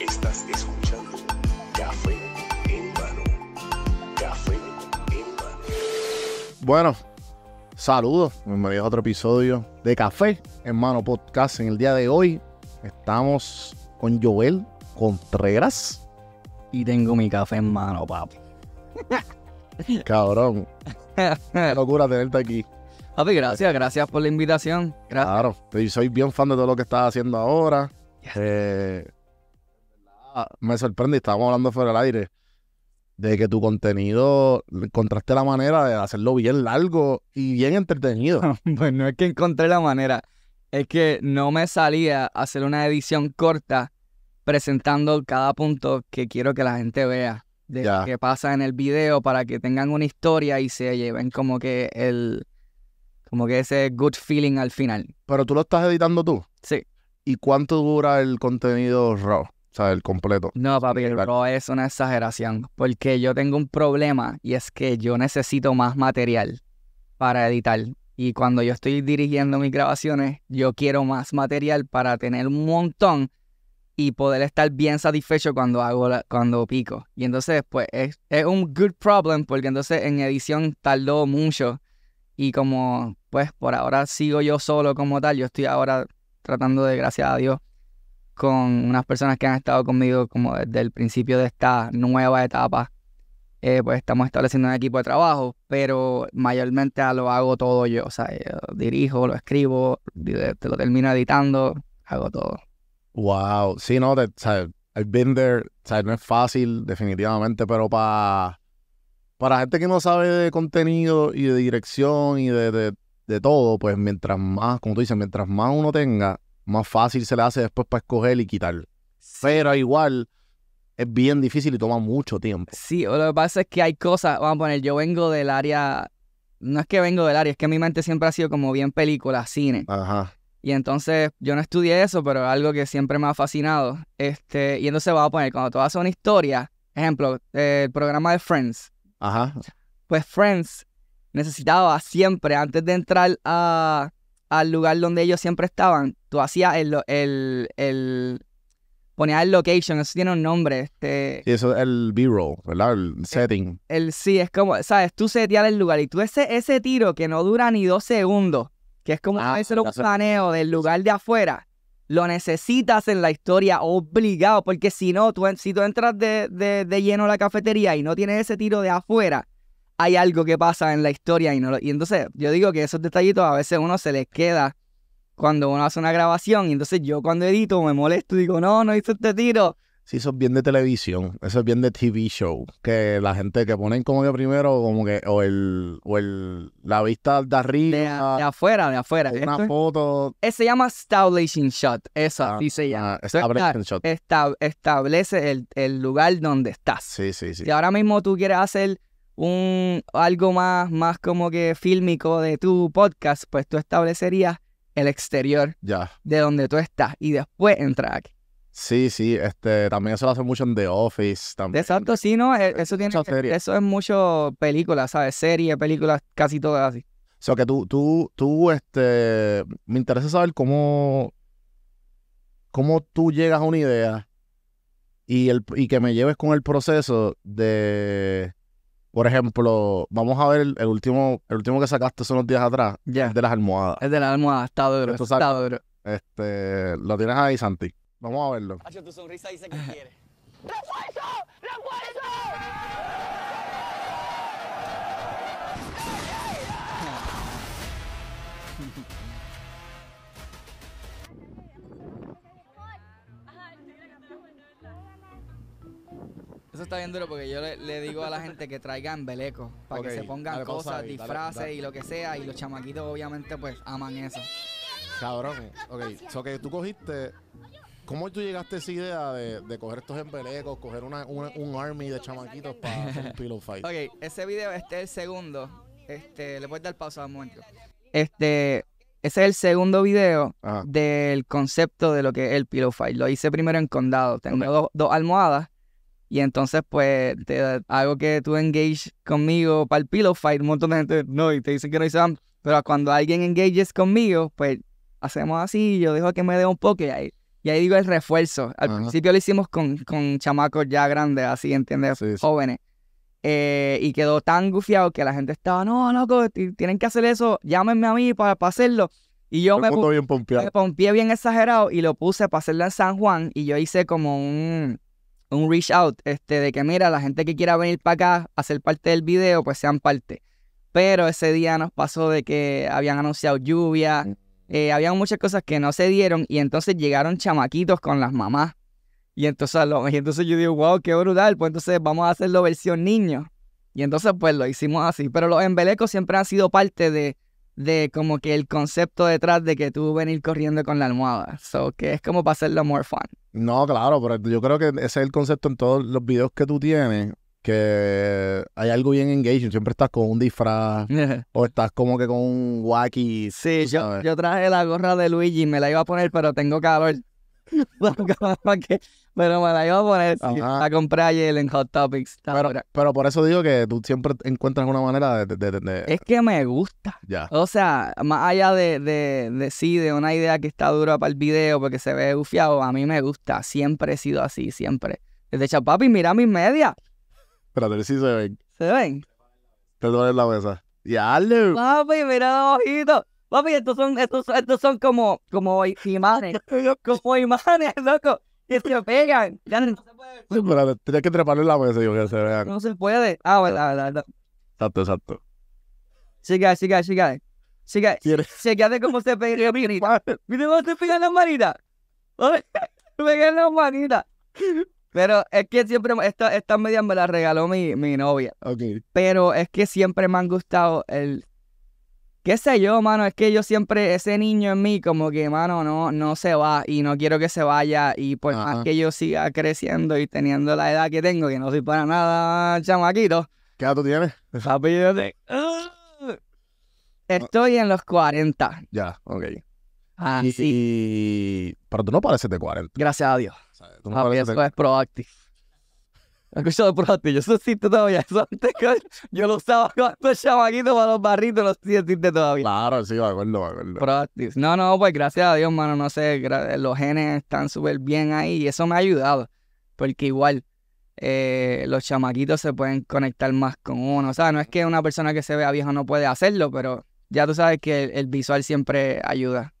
Estás escuchando en Bueno, saludos. Bienvenidos a otro episodio de Café en mano podcast. En el día de hoy estamos con Joel Contreras. Y tengo mi café en mano, papi. Cabrón. Qué locura tenerte aquí. Papi, gracias, gracias por la invitación. Claro, soy bien fan de todo lo que estás haciendo ahora. Eh, me sorprende, estábamos hablando fuera del aire, de que tu contenido encontraste la manera de hacerlo bien largo y bien entretenido. pues no es que encontré la manera, es que no me salía hacer una edición corta presentando cada punto que quiero que la gente vea de que pasa en el video para que tengan una historia y se lleven como que el como que ese good feeling al final. Pero tú lo estás editando tú. Sí. ¿Y cuánto dura el contenido raw? O sea, el completo. No, papi, el raw es una exageración. Porque yo tengo un problema y es que yo necesito más material para editar. Y cuando yo estoy dirigiendo mis grabaciones, yo quiero más material para tener un montón y poder estar bien satisfecho cuando hago cuando pico. Y entonces, pues, es, un good problem porque entonces en edición tardó mucho y como, pues, por ahora sigo yo solo como tal, yo estoy ahora tratando de, gracias a Dios, con unas personas que han estado conmigo como desde el principio de esta nueva etapa. Eh, pues estamos estableciendo un equipo de trabajo, pero mayormente lo hago todo yo. O sea, dirijo, lo escribo, te lo termino editando, hago todo. Wow, sí, no, o sea, I've been there, sea, no es fácil, definitivamente, pero para para gente que no sabe de contenido y de dirección y de, todo, pues mientras más, como tú dices, mientras más uno tenga, más fácil se le hace después para escoger y quitar. Pero igual es bien difícil y toma mucho tiempo. Sí, lo que pasa es que hay cosas, vamos a poner, yo vengo del área, no es que vengo del área, es que mi mente siempre ha sido como bien película, cine. Ajá. Y entonces yo no estudié eso, pero es algo que siempre me ha fascinado. Este, y entonces vamos a poner, cuando tú haces una historia, ejemplo, eh, el programa de Friends. Ajá. Pues Friends necesitaba siempre, antes de entrar al lugar donde ellos siempre estaban, tú hacías el, el, el ponías el location, eso tiene un nombre. Este, eso es el B-roll, ¿verdad? El eh, setting. El, sí, es como, ¿sabes? Tú seteas el lugar y tú ese, ese tiro que no dura ni dos segundos, que es como hacer ah, a veces del lugar de afuera, lo necesitas en la historia obligado, porque si no, tú, si tú entras de, de, de, lleno a la cafetería y no tienes ese tiro de afuera, hay algo que pasa en la historia y no Y entonces yo digo que esos detallitos a veces uno se les queda cuando uno hace una grabación. Y entonces yo cuando edito me molesto y digo, no, no hice este tiro. Sí, eso es bien de televisión, eso es bien de TV show, que la gente que ponen como que primero, como que, o el, o el, la vista de arriba. De, de afuera, de afuera. Una foto. Ese eh, se llama establishing shot, Eso dice ah, sí se ah, establishing shot. establece el, lugar donde estás. Sí, sí, sí. Si ahora mismo tú quieres hacer un, algo más, más como que fílmico de tu podcast, pues tú establecerías el exterior de donde tú estás y después entrar aquí. Sí, sí, este, también eso lo hace mucho en The Office. También. Exacto, sí, ¿no? E, eh, eso, tiene, eso es mucho películas, ¿sabes? Series, películas, casi todas así. O sea, que tú, tú, tú, este, me interesa saber cómo, cómo tú llegas a una idea y, el, que me lleves con el proceso de, por ejemplo, vamos a ver el, último, el último que sacaste hace unos días atrás, ya, de las almohadas. Es de las almohadas, está duro, está duro. Este, lo tienes ahí, Santi. Vamos a verlo. Hacho, tu sonrisa dice que quiere. ¡Refuerzo! ¡Refuerzo! Eso está bien duro porque yo le, digo a la gente que traigan beleco para que se pongan cosas, disfraces y lo que sea. Y los chamaquitos obviamente pues aman eso. Cabrón, ok. So que tú cogiste ¿Cómo tú llegaste a esa idea de, coger estos embelecos, coger un army de chamaquitos para hacer un pillow fight? Ok, ese video, este es el segundo. Este, le a dar pausa un momento. Este, ese es el segundo video ah. del concepto de lo que es el pillow fight. Lo hice primero en condado. Tengo dos, almohadas. Y entonces, pues, te hago que tú engage conmigo para el pillow fight. Un montón gente no, y te dicen que no hice Pero cuando alguien engages conmigo, pues hacemos así. Yo dejo que me dé un poco y ahí y ahí digo el refuerzo. Al principio lo hicimos con, chamacos ya grandes, así, ¿entiendes? Jóvenes. Eh, y quedó tan gufiado que la gente estaba, no, loco, tienen que hacer eso, llámenme a mí para, para hacerlo. Y yo me, pompé bien bien exagerado y lo puse para hacerlo en San Juan y yo hice como un, un reach out este, de que mira, la gente que quiera venir para acá a ser parte del video, pues sean parte. Pero ese día nos pasó de que habían anunciado lluvia, mm. Eh, había muchas cosas que no se dieron y entonces llegaron chamaquitos con las mamás. Y entonces, lo, entonces yo digo, wow, qué brutal, pues entonces vamos a hacerlo versión niño. Y entonces pues lo hicimos así. Pero los embelecos siempre han sido parte de, de como que el concepto detrás de que tú venir corriendo con la almohada. So, que es como para hacerlo more fun. No, claro, pero yo creo que ese es el concepto en todos los videos que tú tienes que hay algo bien engaging. Siempre estás con un disfraz o estás como que con un wacky. Sí, yo, traje la gorra de Luigi, me la iba a poner, pero tengo calor. pero me la iba a poner. la compré ayer en Hot Topics. Pero, por eso digo que tú siempre encuentras una manera de. Es que me gusta. O sea, más allá de, de, sí, de una idea que está dura para el video porque se ve bufiado, a mí me gusta. Siempre he sido así, siempre. Desde Chapapi, mira mis medias. Espérate, si se ven. Se ven. Te duele la mesa. Ya, Papi, mira los ojitos. Papi, estos son, estos, estos son como, como imanes. como imanes, loco. Que se pegan. no se puede. que treparle la mesa y que se vean. No se puede. Ah, verdad, verdad. Exacto, exacto. Siga, siga, siga. Siga. Se de cómo se pega la manita. Mira cómo se pegan las manitas. Pegan las manitas. Pero es que siempre, estas esta medias me la regaló mi, novia. Pero es que siempre me han gustado el... Qué sé yo, mano, es que yo siempre, ese niño en mí, como que, mano, no, no se va y no quiero que se vaya. Y pues más que yo siga creciendo y teniendo la edad que tengo, que no soy para nada chamaquito. ¿Qué edad tú tienes? Ah. Estoy en los 40. Ya, ok. Ah, sí. Pero tú no pareces de 40. Gracias a Dios. ¿sabes? eso es proactive. ¿Has escuchado proactive? Yo eso todavía. Eso antes que yo lo usaba con estos chamaquitos para los barritos, lo sí existe todavía. Claro, sí, me acuerdo, me acuerdo. Proactive. No, no, pues gracias a Dios, mano, no sé, los genes están súper bien ahí y eso me ha ayudado. Porque igual, eh, los chamaquitos se pueden conectar más con uno. O sea, no es que una persona que se vea vieja no puede hacerlo, pero ya tú sabes que el, visual siempre ayuda.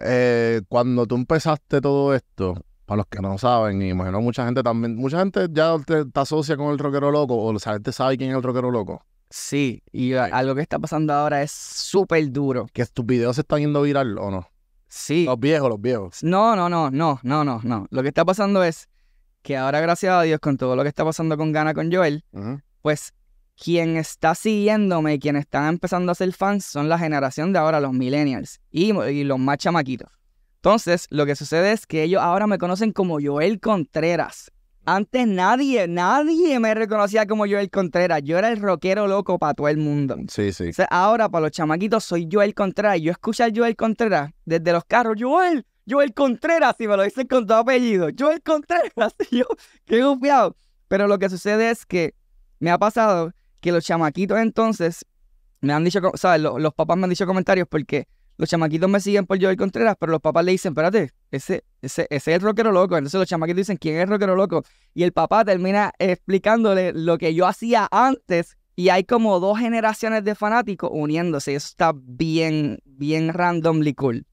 Eh, cuando tú empezaste todo esto, para los que no saben, y imagino mucha gente también, mucha gente ya te, asocia con el rockero loco, o la gente sabe quién es el rockero loco. Sí, y algo que está pasando ahora es súper duro. ¿Que tus videos se están yendo viral o no? Sí. Los viejos, los viejos. No, no, no, no, no, no, no. Lo que está pasando es que ahora, gracias a Dios, con todo lo que está pasando con Gana, con Joel, pues quien está siguiéndome y quien está empezando a ser fans son la generación de ahora, los millennials y, y los más chamaquitos. Entonces, lo que sucede es que ellos ahora me conocen como Joel Contreras. Antes nadie, nadie me reconocía como Joel Contreras. Yo era el rockero loco para todo el mundo. Sí, sí. ahora, para los chamaquitos, soy Joel Contreras. Yo escucho a Joel Contreras desde los carros. Joel, Joel Contreras, y me lo dicen con todo apellido. Joel Contreras. yo, qué gufiado. Pero lo que sucede es que me ha pasado que los chamaquitos entonces me han dicho, ¿sabes? los papás me han dicho comentarios porque los chamaquitos me siguen por Joel Contreras, pero los papás le dicen, espérate, ese, ese, ese es el rockero loco. Entonces los chamaquitos dicen, ¿quién es el rockero loco? Y el papá termina explicándole lo que yo hacía antes. Y hay como dos generaciones de fanáticos uniéndose. eso está bien, bien randomly cool.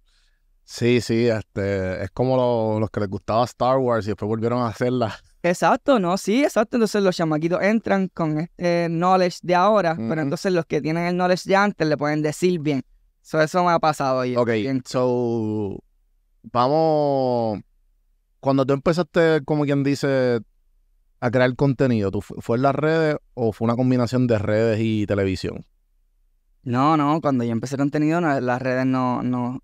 Sí, sí, este, es como los que les gustaba Star Wars y después volvieron a hacerla. Exacto, no, sí, exacto. Entonces los chamaquitos entran con este knowledge de ahora, pero entonces los que tienen el knowledge de antes le pueden decir bien So, eso me ha pasado ahí. Ok, so, vamos, cuando tú empezaste, como quien dice, a crear contenido, ¿tú ¿fue en las redes o fue una combinación de redes y televisión? No, no, cuando yo empecé contenido, las redes no, no,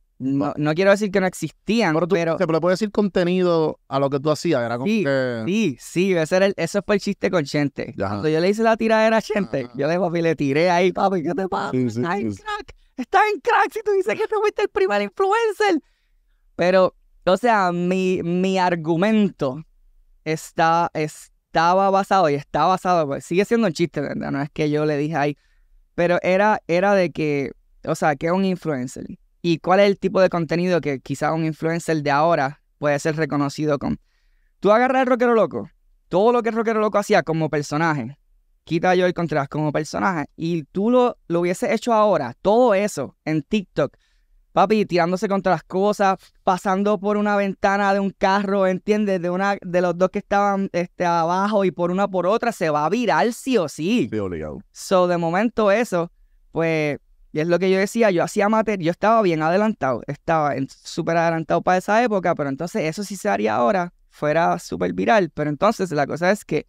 ah. no, quiero decir que no existían, pero... Tú, pero... le puede decir contenido a lo que tú hacías? Era como sí, que... sí, sí, ese era el, eso fue el chiste con Chente. Cuando yo le hice la tiradera a Chente, ah. yo le, papi, le tiré ahí, papi, ¿qué te pasa? Sí, estás en crack si tú dices que no fuiste el primer influencer. Pero, o sea, mi, mi argumento está, estaba basado y está basado, pues, sigue siendo un chiste, ¿verdad? No es que yo le dije ahí, pero era, era de que, o sea, que es un influencer y cuál es el tipo de contenido que quizá un influencer de ahora puede ser reconocido con. Tú agarras el rockero loco, todo lo que el rockero loco hacía como personaje, quita yo el como personaje y tú lo, lo hubieses hecho ahora, todo eso en TikTok, papi, tirándose contra las cosas, pasando por una ventana de un carro, ¿entiendes? De una de los dos que estaban este, abajo y por una por otra se va a virar sí o sí. So, de momento eso, pues, y es lo que yo decía, yo hacía materia, yo estaba bien adelantado, estaba súper adelantado para esa época, pero entonces eso sí se haría ahora, fuera súper viral, pero entonces la cosa es que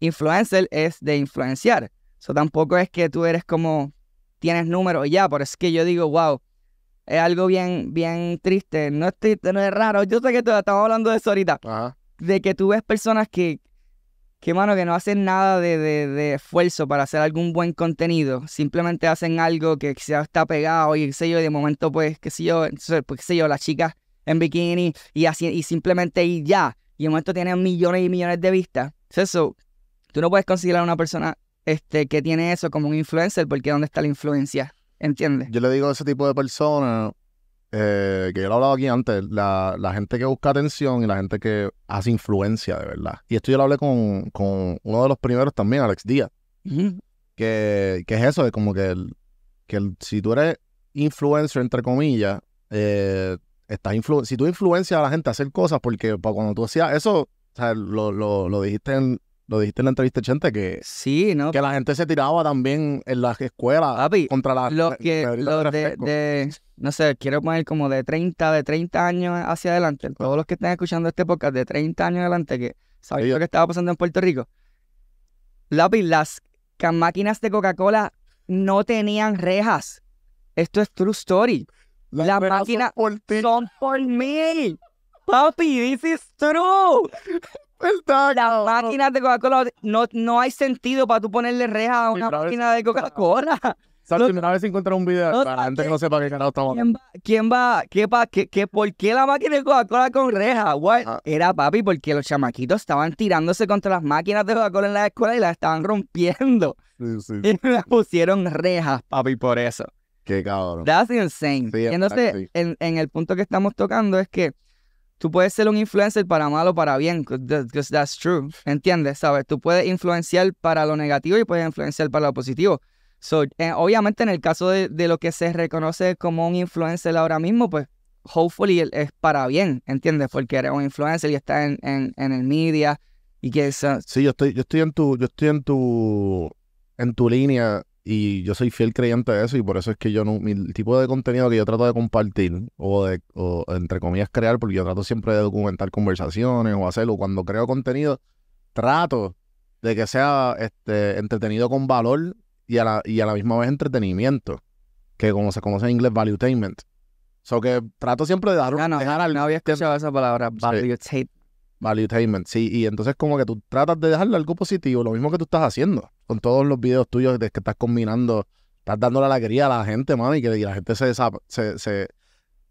influencer es de influenciar. Eso tampoco es que tú eres como tienes números ya, pero es que yo digo, wow, es algo bien, bien triste. No es triste, no es raro. Yo sé que tú estamos hablando de eso ahorita. De que tú ves personas que, que mano, que no hacen nada de, de, esfuerzo para hacer algún buen contenido. Simplemente hacen algo que se está pegado y qué sé yo, de momento, pues, qué sé yo, pues, qué sé yo, las chicas en bikini y así, y simplemente y ya. Y de momento tienen millones y millones de vistas. eso, Tú no puedes considerar a una persona este, que tiene eso como un influencer porque ¿dónde está la influencia? ¿Entiendes? Yo le digo a ese tipo de personas, eh, que yo lo he hablado aquí antes, la, gente que busca atención y la gente que hace influencia de verdad. Y esto yo lo hablé con, uno de los primeros también, Alex Díaz. que, que, es eso, es como que, el, que si tú eres influencer, entre comillas, eh, estás si tú influencias a la gente a hacer cosas, porque cuando tú hacías eso, o sea, lo, lo, lo dijiste en, lo dijiste en la entrevista Chente, que. Sí, ¿no? Que la gente se tiraba también en las escuelas contra las. Los que. Los de, No sé, quiero poner como de 30, de 30 años hacia adelante. Todos los que estén escuchando este podcast de 30 años adelante, que sabéis lo que estaba pasando en Puerto Rico. Papi, las máquinas de Coca-Cola no tenían rejas. Esto es true story. Las, máquinas por, son por mí. Papi, this is true. Las máquinas de Coca-Cola, no, no hay sentido para tú ponerle rejas a una máquina de Coca-Cola. si una vez encuentras un video para gente que no sepa qué carajo estamos ¿Quién va? ¿Qué pa, qué, ¿Por qué la máquina de Coca-Cola con rejas? Ah. Era papi, porque los chamaquitos estaban tirándose contra las máquinas de Coca-Cola en la escuela y las estaban rompiendo. Sí, sí. Y las pusieron rejas, papi, por eso. Qué cabrón. That's insane. Sí, Entonces, en el punto que estamos tocando es que tú puedes ser un influencer para mal o para bien, because that's true. ¿Entiendes? ¿Sabes? Tú puedes influenciar para lo negativo y puedes influenciar para lo positivo. So, eh, obviamente, en el caso de, lo que se reconoce como un influencer ahora mismo, pues, hopefully es para bien, ¿entiendes? Porque eres un influencer y estás en, en, el media y que eso. Sí, yo estoy, yo estoy en tu, yo estoy en tu, en tu línea y yo soy fiel creyente de eso y por eso es que yo no, el tipo de contenido que yo trato de compartir o, de, entre comillas crear, porque yo trato siempre de documentar conversaciones o hacerlo, cuando creo contenido, trato de que sea este, entretenido con valor y a, la, y a la misma vez entretenimiento, que como se conoce en inglés, valuetainment. sea que trato siempre de dar, ah, no, no, había escuchado esa palabra, valuetainment. Valuetainment, sí. Y entonces como que tú tratas de dejarle algo positivo, lo mismo que tú estás haciendo con todos los videos tuyos de que estás combinando, estás dándole la alegría a la gente, mami. y que la gente se, se, se,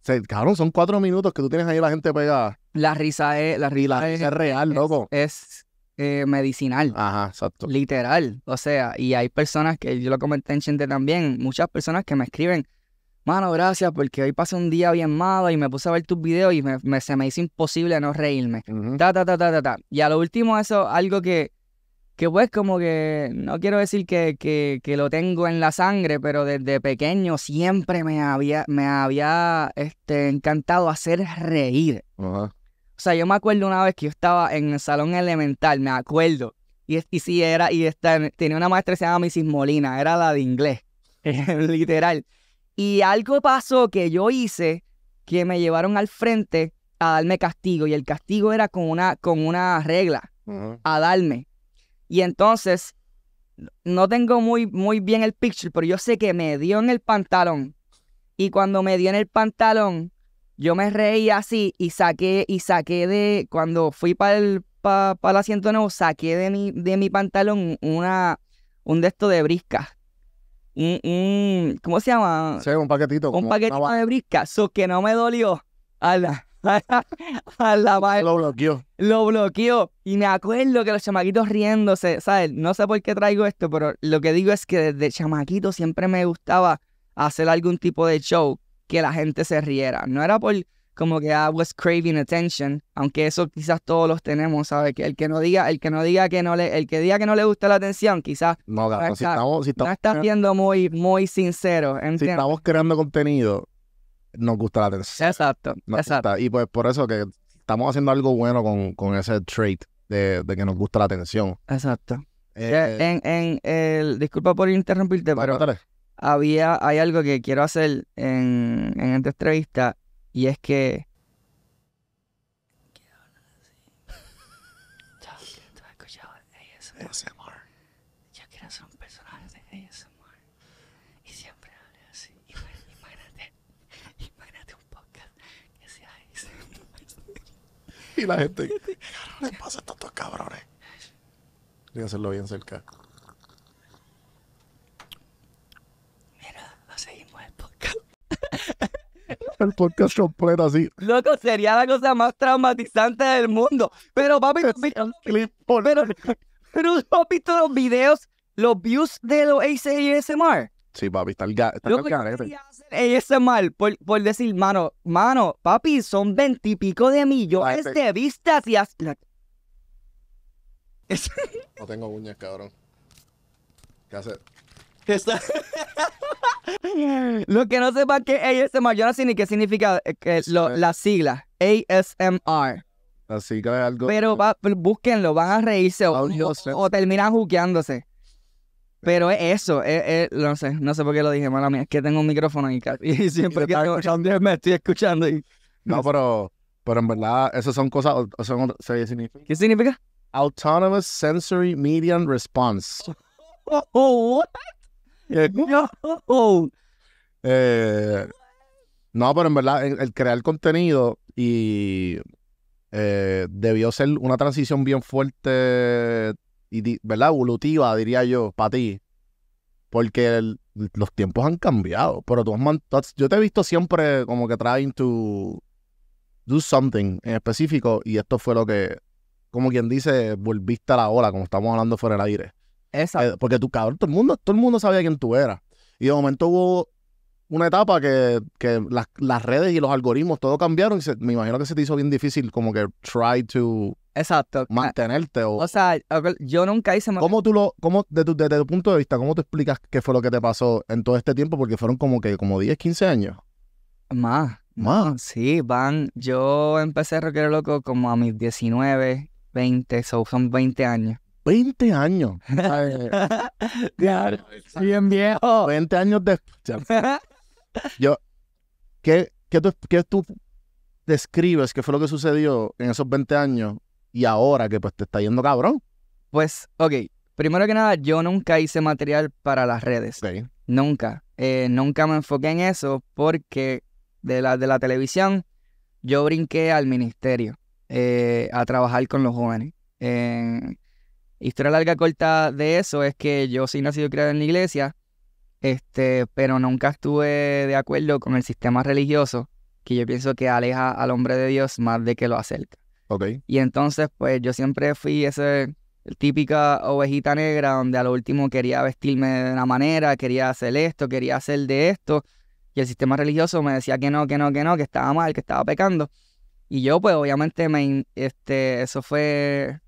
se, son cuatro minutos que tú tienes ahí la gente pegada. La risa es, la risa, es, real, loco. Es, eh, medicinal. Ajá, exacto. Literal. O sea, y hay personas que, yo lo comenté en Chente también, muchas personas que me escriben, mano, gracias, porque hoy pasé un día bien malo y me puse a ver tus videos y se me hizo imposible no reírme. ta, ta, ta, ta, ta, Y a lo último, eso, algo que, que pues como que, no quiero decir que, que, que lo tengo en la sangre, pero desde pequeño siempre me había, me había este, encantado hacer reír. O sea, yo me acuerdo una vez que yo estaba en el salón elemental, me acuerdo. Y, y sí, era, y está tenía una maestra que se llamaba Mrs. Molina, era la de inglés, literal. Y algo pasó que yo hice que me llevaron al frente a darme castigo. Y el castigo era con una, con una regla a darme. Y entonces, no tengo muy, muy bien el picture, pero yo sé que me dio en el pantalón. Y cuando me dio en el pantalón, yo me reí así y saqué, y saqué de, cuando fui para el, asiento nuevo, saqué de mi, de mi pantalón una, un de estos de brisca. ¿cómo se llama? Sí, un paquetito. Un paquetito de brisca. So que no me dolió. A la, a Lo bloqueó. Lo bloqueó. Y me acuerdo que los chamaquitos riéndose, ¿sabes? No sé por qué traigo esto, pero lo que digo es que desde chamaquito siempre me gustaba hacer algún tipo de show que la gente se riera. No era por como que I ah, was craving attention, aunque eso quizás todos los tenemos, ¿sabes? Que el que no diga, el que no diga que no le, el que diga que no le gusta la atención, quizás no, está, siendo muy, muy sincero. Si estamos creando contenido, nos gusta la atención. Exacto, Y pues por eso que estamos haciendo algo bueno con, ese trait de, que nos gusta la atención. Exacto. Eh, eh. en, el, disculpa por interrumpirte, pero había, hay algo que quiero hacer en, en esta entrevista y es que... así ¿Tú has escuchado de ASMR? Yo quiero hacer un personaje de ASMR. Y siempre hablo así. Imagínate, imagínate un podcast que sea ASMR. y la gente... ¿Qué le pasa a estos cabrones? Voy hacerlo bien cerca. El podcast completo así. Loco, sería la cosa más traumatizante del mundo. Pero papi, pero, pero, visto los videos, los views de los ASMR. Sí, papi, está el, gas ASMR, por, decir, mano, mano, papi, son veintipico de millones de vistas y No tengo uñas, cabrón. ¿Qué hacer? Lo que no sepa qué es ASMR, mayor así ni qué significa eh, que eh. la sigla. ASMR. La sigla es algo. Pero búsquenlo, van a reírse o, terminan juqueándose. Pero es eso, no sé, no sé por qué lo dije, mala mía, es que tengo un micrófono y, y siempre me estoy escuchando No, pero, pero en verdad, esas son cosas, son, ¿qué significa? Autonomous Sensory Median Response. Eh, no, pero en verdad, el, crear contenido y eh, debió ser una transición bien fuerte y, ¿verdad? Evolutiva, diría yo, para ti. Porque los tiempos han cambiado. Pero tú has, yo te he visto siempre como que trying to do something en específico. Y esto fue lo que, como quien dice, volviste a la ola, como estamos hablando fuera del aire. Eh, porque tú, cabrón, todo el mundo, todo el mundo sabía quién tú eras. Y de momento hubo una etapa que, las, redes y los algoritmos todo cambiaron. Y me imagino que se te hizo bien difícil como que try to Exacto. Ah, mantenerte. O, sea, yo nunca hice... ¿Cómo tú lo, cómo, desde, tu, punto de vista, cómo tú explicas qué fue lo que te pasó en todo este tiempo? Porque fueron como que como 10, 15 años. Más. Más. Sí, van. Yo empecé a Rockero Loco como a mis 19, 20, so son 20 años. 20 años. bien viejo. 20 años después. Yo, ¿qué, qué, tú, ¿qué, describes qué fue lo que sucedió en esos 20 años y ahora que pues te está yendo cabrón? Pues, ok. Primero que nada, yo nunca hice material para las redes. Nunca. Eh, nunca me enfoqué en eso porque de la, de la televisión yo brinqué al ministerio eh, a trabajar con los jóvenes. Historia larga corta de eso es que yo soy nacido y criado en la iglesia, este, pero nunca estuve de acuerdo con el sistema religioso, que yo pienso que aleja al hombre de Dios más de que lo acerca. Okay. Y entonces, pues yo siempre fui ese típica ovejita negra donde a lo último quería vestirme de una manera, quería hacer esto, quería hacer de esto, y el sistema religioso me decía que no, que no, que no, que estaba mal, que estaba pecando. Y yo, pues obviamente, me, este, eso fue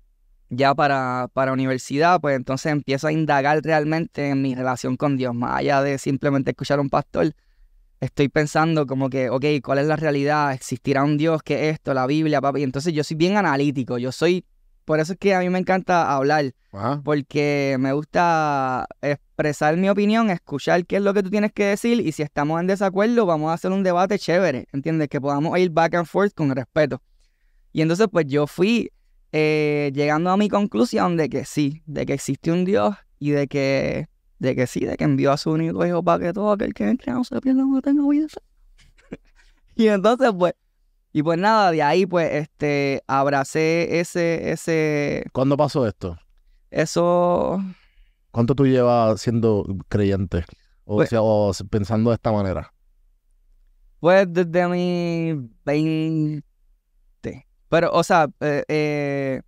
ya para, para universidad, pues entonces empiezo a indagar realmente en mi relación con Dios, más allá de simplemente escuchar a un pastor. Estoy pensando como que, ok, ¿cuál es la realidad? ¿Existirá un Dios? ¿Qué esto? La Biblia, Y Entonces yo soy bien analítico, yo soy... Por eso es que a mí me encanta hablar, porque me gusta expresar mi opinión, escuchar qué es lo que tú tienes que decir y si estamos en desacuerdo vamos a hacer un debate chévere, ¿entiendes? Que podamos ir back and forth con respeto. Y entonces pues yo fui eh, llegando a mi conclusión de que sí, de que existe un Dios y de que, de que sí, de que envió a su único hijo para que todo aquel que en no se pierda no tenga vida. y entonces, pues, y pues nada, de ahí, pues, este, abracé ese, ese... ¿Cuándo pasó esto? Eso... ¿Cuánto tú llevas siendo creyente? O, pues sea, o pensando de esta manera. Pues desde mi 20 pero, o sea, eh, eh,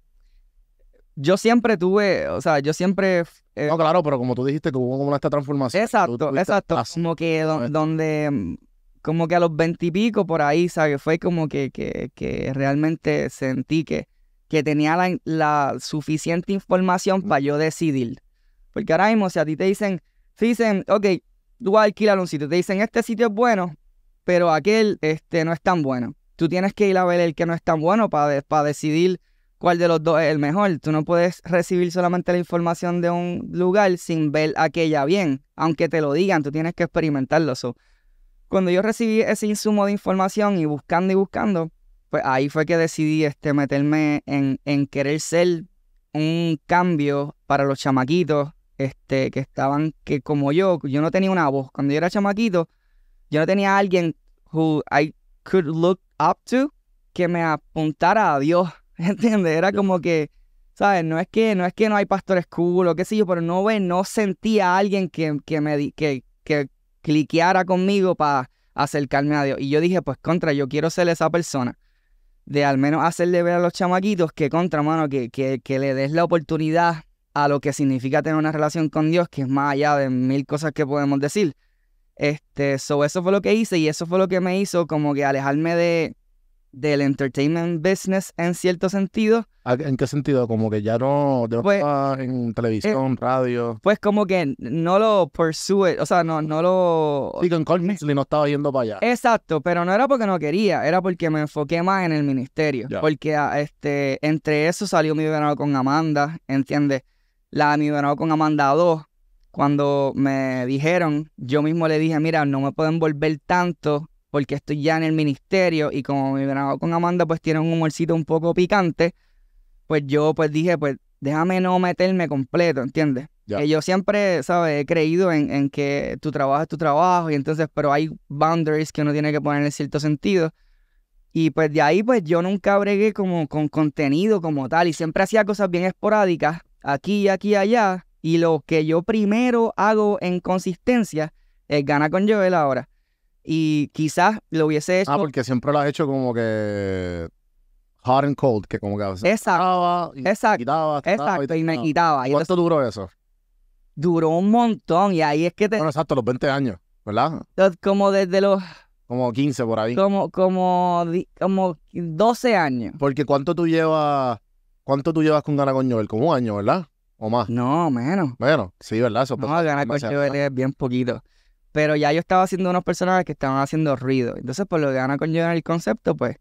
yo siempre tuve, o sea, yo siempre... Eh no, claro, pero como tú dijiste, hubo como esta transformación. Exacto, exacto. Como que pues donde, como que a los veintipico por ahí, ¿sabes? Fue como que, que, que realmente sentí que, que tenía la, suficiente información mm. para yo decidir. Porque ahora mismo, o sea, a ti te dicen, te dicen, ok, tú vas alquilar un sitio, te dicen, este sitio es bueno, pero aquel este, no es tan bueno tú tienes que ir a ver el que no es tan bueno para, para decidir cuál de los dos es el mejor. Tú no puedes recibir solamente la información de un lugar sin ver aquella bien. Aunque te lo digan, tú tienes que experimentarlo. cuando yo recibí ese insumo de información y buscando y buscando, pues ahí fue que decidí este, meterme en, en querer ser un cambio para los chamaquitos este, que estaban, que como yo, yo no tenía una voz. Cuando yo era chamaquito, yo no tenía alguien que could look up to que me apuntara a Dios, ¿entiendes? Era como que, ¿sabes? No es que no, es que no hay pastores cool o qué sé yo, pero no, no sentía a alguien que, que me que, que cliqueara conmigo para acercarme a Dios. Y yo dije, pues contra, yo quiero ser esa persona. De al menos hacerle ver a los chamaquitos que contra, mano, que, que le des la oportunidad a lo que significa tener una relación con Dios, que es más allá de mil cosas que podemos decir. Este, eso fue lo que hice y eso fue lo que me hizo como que alejarme de, del entertainment business en cierto sentido. ¿En qué sentido? Como que ya no, ya pues, en televisión, eh, radio. Pues como que no lo pursue, o sea, no, no lo... Sí, con me no estaba yendo para allá. Exacto, pero no era porque no quería, era porque me enfoqué más en el ministerio. Porque ah, este, entre eso salió mi verano con Amanda, ¿entiendes? La mi verano con Amanda 2, cuando me dijeron, yo mismo le dije, mira, no me pueden volver tanto porque estoy ya en el ministerio y como mi grabado con Amanda pues tiene un humorcito un poco picante, pues yo pues dije, pues déjame no meterme completo, ¿entiendes? yo siempre, ¿sabes? He creído en, que tu trabajo es tu trabajo y entonces, pero hay boundaries que uno tiene que poner en cierto sentido. Y pues de ahí pues yo nunca bregué como con contenido como tal y siempre hacía cosas bien esporádicas, aquí, aquí, allá, y lo que yo primero hago en consistencia es ganar con Joel ahora. Y quizás lo hubiese ah, hecho. Ah, porque siempre lo has hecho como que hot and cold, que como que exacto, y exacto, quitaba, exacto, y, me quitaba. ¿Cuánto duró eso? Duró un montón y ahí es que te... Bueno, exacto, los 20 años, ¿verdad? Como desde los... Como 15 por ahí. Como, como, como 12 años. Porque ¿cuánto tú llevas, cuánto tú llevas con Gana con Joel Como un año, ¿verdad? ¿O más? No, menos. Bueno, sí, ¿verdad? no, pues, ganar con es bien poquito. Pero ya yo estaba haciendo unos personajes que estaban haciendo ruido. Entonces, por lo que gana con llegar el concepto, pues,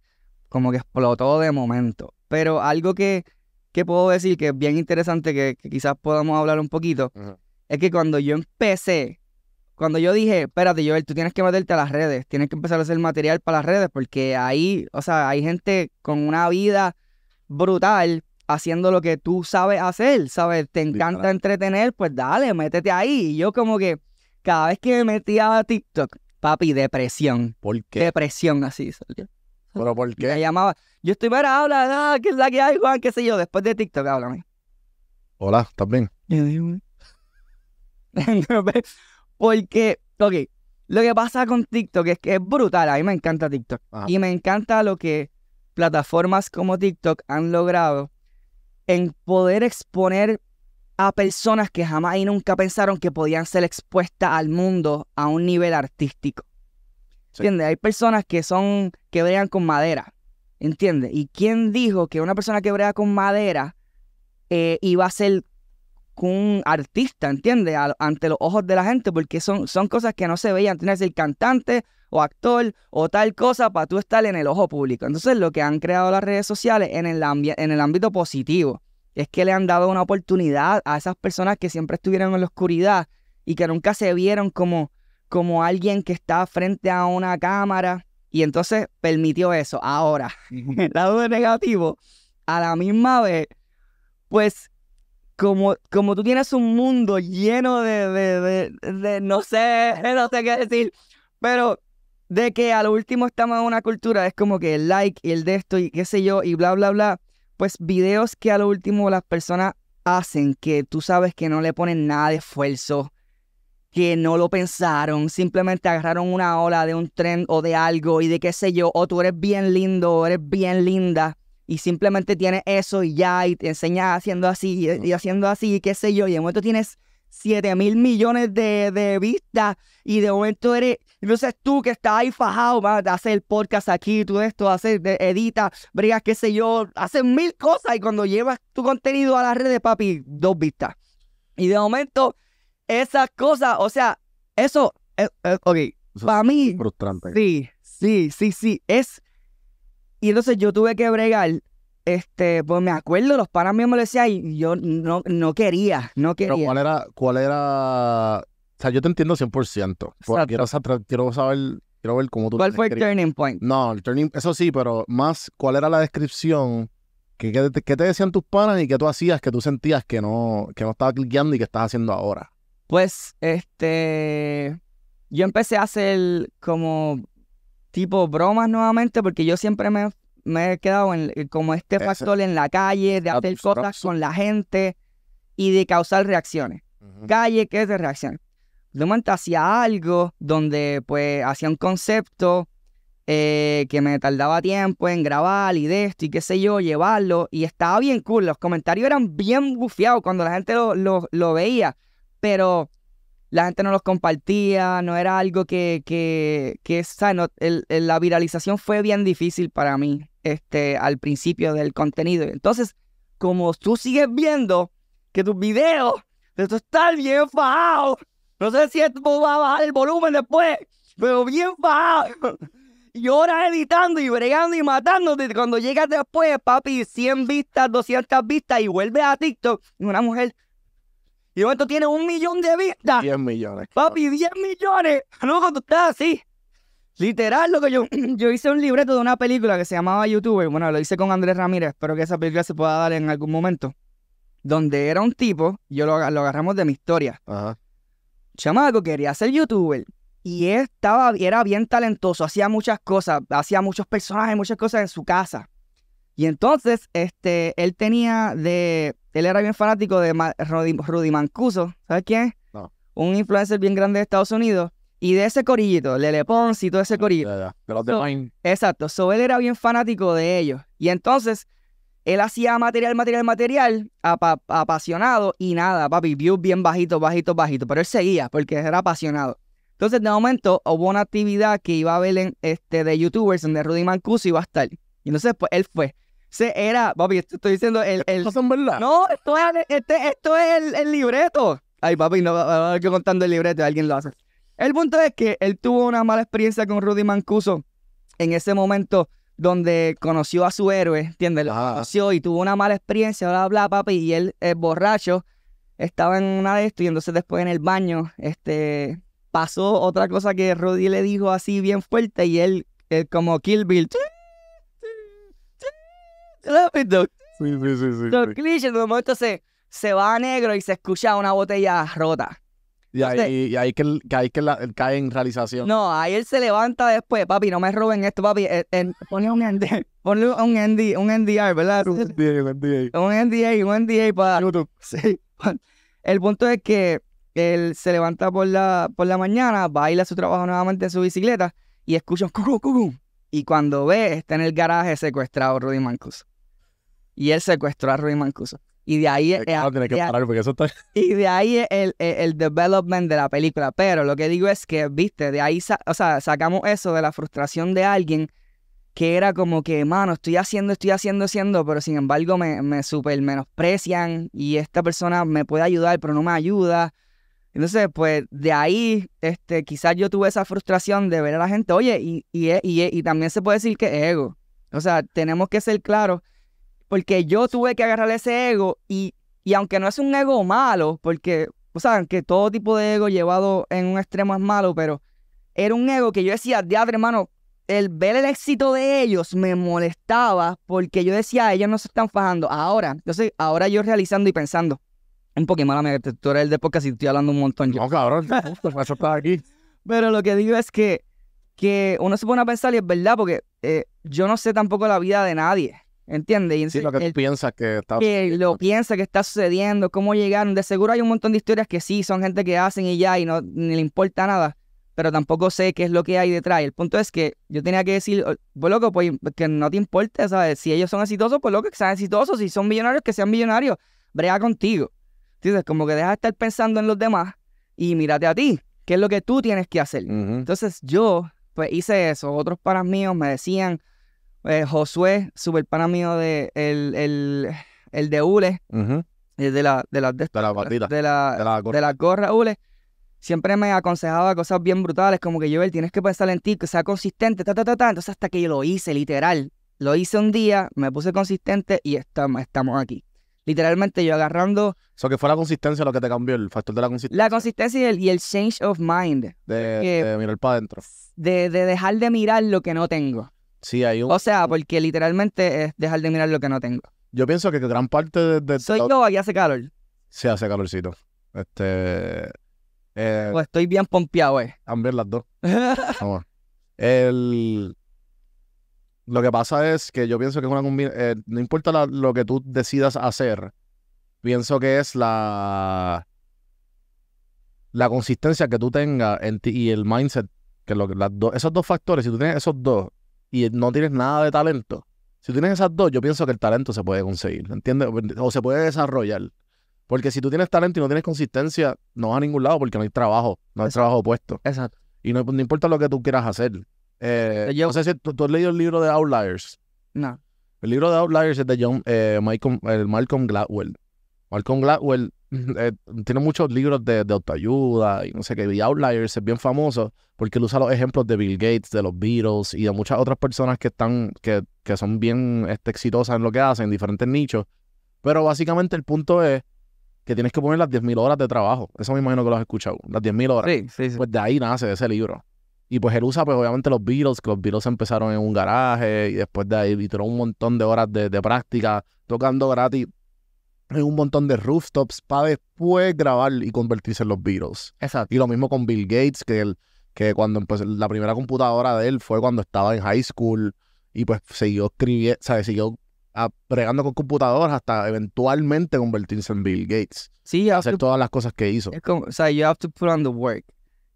como que explotó de momento. Pero algo que, que puedo decir que es bien interesante, que, quizás podamos hablar un poquito, es que cuando yo empecé, cuando yo dije, espérate, Joel, tú tienes que meterte a las redes, tienes que empezar a hacer material para las redes, porque ahí, o sea, hay gente con una vida brutal, haciendo lo que tú sabes hacer, ¿sabes? Te encanta entretener, pues dale, métete ahí. Y yo como que cada vez que me metía a TikTok, papi, depresión. ¿Por qué? Depresión así. salió. ¿Pero por qué? Me llamaba, yo estoy para hablar, ¿qué es la que hay, Juan? ¿Qué sé yo? Después de TikTok, háblame. Hola, ¿estás bien? Porque, ok, lo que pasa con TikTok es que es brutal, a mí me encanta TikTok. Y me encanta lo que plataformas como TikTok han logrado en poder exponer a personas que jamás y nunca pensaron que podían ser expuestas al mundo a un nivel artístico. entiende Hay personas que son, que bregan con madera, ¿entiendes? ¿Y quién dijo que una persona que brega con madera eh, iba a ser un artista, ¿entiendes? ante los ojos de la gente, porque son, son cosas que no se veían. Tienes el cantante o actor o tal cosa para tú estar en el ojo público. Entonces, lo que han creado las redes sociales en el, en el ámbito positivo es que le han dado una oportunidad a esas personas que siempre estuvieron en la oscuridad y que nunca se vieron como, como alguien que está frente a una cámara. Y entonces permitió eso. Ahora, el lado negativo, a la misma vez, pues como, tú tienes un mundo lleno de, de, no sé, no sé qué decir, pero de que a lo último estamos en una cultura, es como que el like y el de esto y qué sé yo y bla, bla, bla, pues videos que a lo último las personas hacen, que tú sabes que no le ponen nada de esfuerzo, que no lo pensaron, simplemente agarraron una ola de un tren o de algo y de qué sé yo, o tú eres bien lindo, o eres bien linda y simplemente tienes eso y ya, y te enseñas haciendo así y, haciendo así, y qué sé yo, y de momento tienes 7 mil millones de, de, vistas y de momento eres, entonces tú que estás ahí fajado, man, hacer el podcast aquí, tú esto, de, edita brigas, qué sé yo, haces mil cosas y cuando llevas tu contenido a las redes, papi, dos vistas. Y de momento, esas cosas, o sea, eso, eh, eh, ok, para mí... Frustrante. Sí, sí, sí, sí, es y entonces yo tuve que bregar. Este, pues me acuerdo, los panas míos me decían y yo no, quería, no quería. Pero ¿cuál era, cuál era? O sea, yo te entiendo 100%. Pues, quiero, saber, quiero ver cómo tú... ¿Cuál fue el turning point? No, el turning, eso sí, pero más, ¿cuál era la descripción ¿Qué, te, te decían tus panas y qué tú hacías que tú sentías que no, que no estaba cliqueando y que estás haciendo ahora? Pues, este. Yo empecé a hacer como tipo bromas nuevamente, porque yo siempre me, he quedado en, eh, como este factor en la calle, de hacer cosas con la gente y de causar reacciones. Calle, que es de reacción. De momento hacía algo donde pues hacía un concepto eh, que me tardaba tiempo en grabar y de esto y qué sé yo, llevarlo. Y estaba bien cool. Los comentarios eran bien bufiados cuando la gente lo, lo veía. Pero la gente no los compartía, no era algo que, que, que ¿sabes? la viralización fue bien difícil para mí este, al principio del contenido. Entonces, como tú sigues viendo que tus videos, esto está bien fajado, no sé si esto va a bajar el volumen después, pero bien fajado. Y horas editando y bregando y matándote. Cuando llegas después, papi, 100 vistas, 200 vistas y vuelves a TikTok. una mujer, y de tiene un millón de vistas. 10 millones. Papi, 10 millones. Luego tú estás así. Literal, lo que yo, yo hice un libreto de una película que se llamaba YouTuber. Bueno, lo hice con Andrés Ramírez. Espero que esa película se pueda dar en algún momento. Donde era un tipo, yo lo, lo agarramos de mi historia. Ajá. Chamaco quería ser YouTuber. Y estaba, era bien talentoso. Hacía muchas cosas. Hacía muchos personajes, muchas cosas en su casa. Y entonces, este, él tenía de. Él era bien fanático de Rudy, Mancuso. ¿Sabes quién No. Un influencer bien grande de Estados Unidos. Y de ese corillito, Lele Pons y todo ese corillito. De, de Exacto. So, él era bien fanático de ellos. Y entonces, él hacía material, material, material, apasionado y nada, papi. Views bien bajitos, bajitos, bajitos. Pero él seguía porque era apasionado. Entonces, de momento, hubo una actividad que iba a ver en, este, de YouTubers donde Rudy Mancuso iba a estar. Y entonces, pues, él fue se era, papi, estoy diciendo el. No, esto es, este, el, libreto. Ay, papi, no, que contando el libreto, alguien lo hace. El punto es que él tuvo una mala experiencia con Rudy Mancuso en ese momento donde conoció a su héroe, ¿entiendes? conoció y tuvo una mala experiencia, bla, bla, papi, y él es borracho, estaba en una de estas, y entonces después en el baño, este, pasó otra cosa que Rudy le dijo así bien fuerte y él, eh, como Kill Bill, Sí, sí, sí. sí los momento se, va a negro y se escucha una botella rota. Y ahí, y que, cae en realización. No, ahí él se levanta después, papi, no me roben esto, papi. Pone eh, eh, ponle un, ND, ponle un, ND, un NDR, ¿verdad? Un NDA, un NDA. Un NDA, un NDA para YouTube. Sí. El punto es que él se levanta por la, por la mañana, baila a su trabajo nuevamente en su bicicleta y escucha un Y cuando ve, está en el garaje secuestrado Rudy Mancus y él secuestró a Rui Mancuso. Y de ahí. Y de ahí el, el, development de la película. Pero lo que digo es que, viste, de ahí o sea, sacamos eso de la frustración de alguien que era como que, mano, estoy haciendo, estoy haciendo, haciendo, pero sin embargo me, me super menosprecian y esta persona me puede ayudar, pero no me ayuda. Entonces, pues de ahí, este, quizás yo tuve esa frustración de ver a la gente, oye, y, y, y, y también se puede decir que ego. O sea, tenemos que ser claros porque yo tuve que agarrar ese ego y, aunque no es un ego malo, porque, o sea, que todo tipo de ego llevado en un extremo es malo, pero era un ego que yo decía, diadre, hermano, el ver el éxito de ellos me molestaba porque yo decía, ellos no se están fajando. Ahora, entonces, ahora yo realizando y pensando, un poquito mala me tú eres el de podcast y estoy hablando un montón. Yo. No, cabrón, eso aquí. Pero lo que digo es que, que uno se pone a pensar y es verdad, porque eh, yo no sé tampoco la vida de nadie. ¿Entiendes? Y lo que piensa que está lo piensa que está sucediendo, cómo llegaron. De seguro hay un montón de historias que sí, son gente que hacen y ya, y no le importa nada, pero tampoco sé qué es lo que hay detrás. El punto es que yo tenía que decir, oh, pues loco, pues que no te importe, ¿sabes? Si ellos son exitosos, pues loco, que sean exitosos. Si son millonarios, que sean millonarios. Brea contigo. Entonces, como que deja de estar pensando en los demás y mírate a ti, qué es lo que tú tienes que hacer. Entonces, yo, pues hice eso. Otros para míos me decían, eh, Josué, super pana mío de el, el, el de Ule, eh, de la de las de, la de la, de la gorra, Ule, siempre me aconsejaba cosas bien brutales, como que yo él tienes que pensar en ti, que sea consistente, ta, ta, ta, Entonces hasta que yo lo hice, literal, lo hice un día, me puse consistente y estamos, estamos aquí. Literalmente yo agarrando... Eso que fue la consistencia lo que te cambió, el factor de la consistencia. La consistencia y el, change of mind. De, mirar para adentro. de dejar de mirar lo que no tengo. Sí, hay O sea, porque literalmente es dejar de mirar lo que no tengo. Yo pienso que gran parte de... Soy yo, y hace calor. Sí, hace calorcito. Este... pues estoy bien pompeado, eh. También las dos. Vamos. El... Lo que pasa es que yo pienso que es una eh, no importa lo que tú decidas hacer, pienso que es la... La consistencia que tú tengas en ti y el mindset, que, esos dos factores, si tú tienes esos dos, y no tienes nada de talento, si tienes esas dos, yo pienso que el talento se puede conseguir, ¿entiendes? O se puede desarrollar. Porque si tú tienes talento y no tienes consistencia, no vas a ningún lado porque no hay trabajo, no hay trabajo puesto. Exacto. Y no, importa lo que tú quieras hacer. Eh, no sé si tú, has leído el libro de Outliers. No. El libro de Outliers es de John, eh, Malcolm Gladwell. Malcolm Gladwell Eh, tiene muchos libros de, autoayuda y no sé qué. Y Outliers es bien famoso porque él usa los ejemplos de Bill Gates, de los Beatles y de muchas otras personas que están, que, son bien este, exitosas en lo que hacen, en diferentes nichos. Pero básicamente el punto es que tienes que poner las 10.000 horas de trabajo. Eso me imagino que lo has escuchado. Las 10.000 horas. Sí, sí, Pues de ahí nace ese libro. Y pues él usa, pues obviamente los Beatles, que los Beatles empezaron en un garaje y después de ahí y un montón de horas de práctica tocando gratis en un montón de rooftops para después grabar y convertirse en los Beatles. Exacto. Y lo mismo con Bill Gates, que, que cuando empezó, la primera computadora de él fue cuando estaba en high school y pues siguió escribiendo, o sea, Siguió pregando ah, con computadoras hasta eventualmente convertirse en Bill Gates. Sí, hacer todas las cosas que hizo. o sea, you have to put on the work.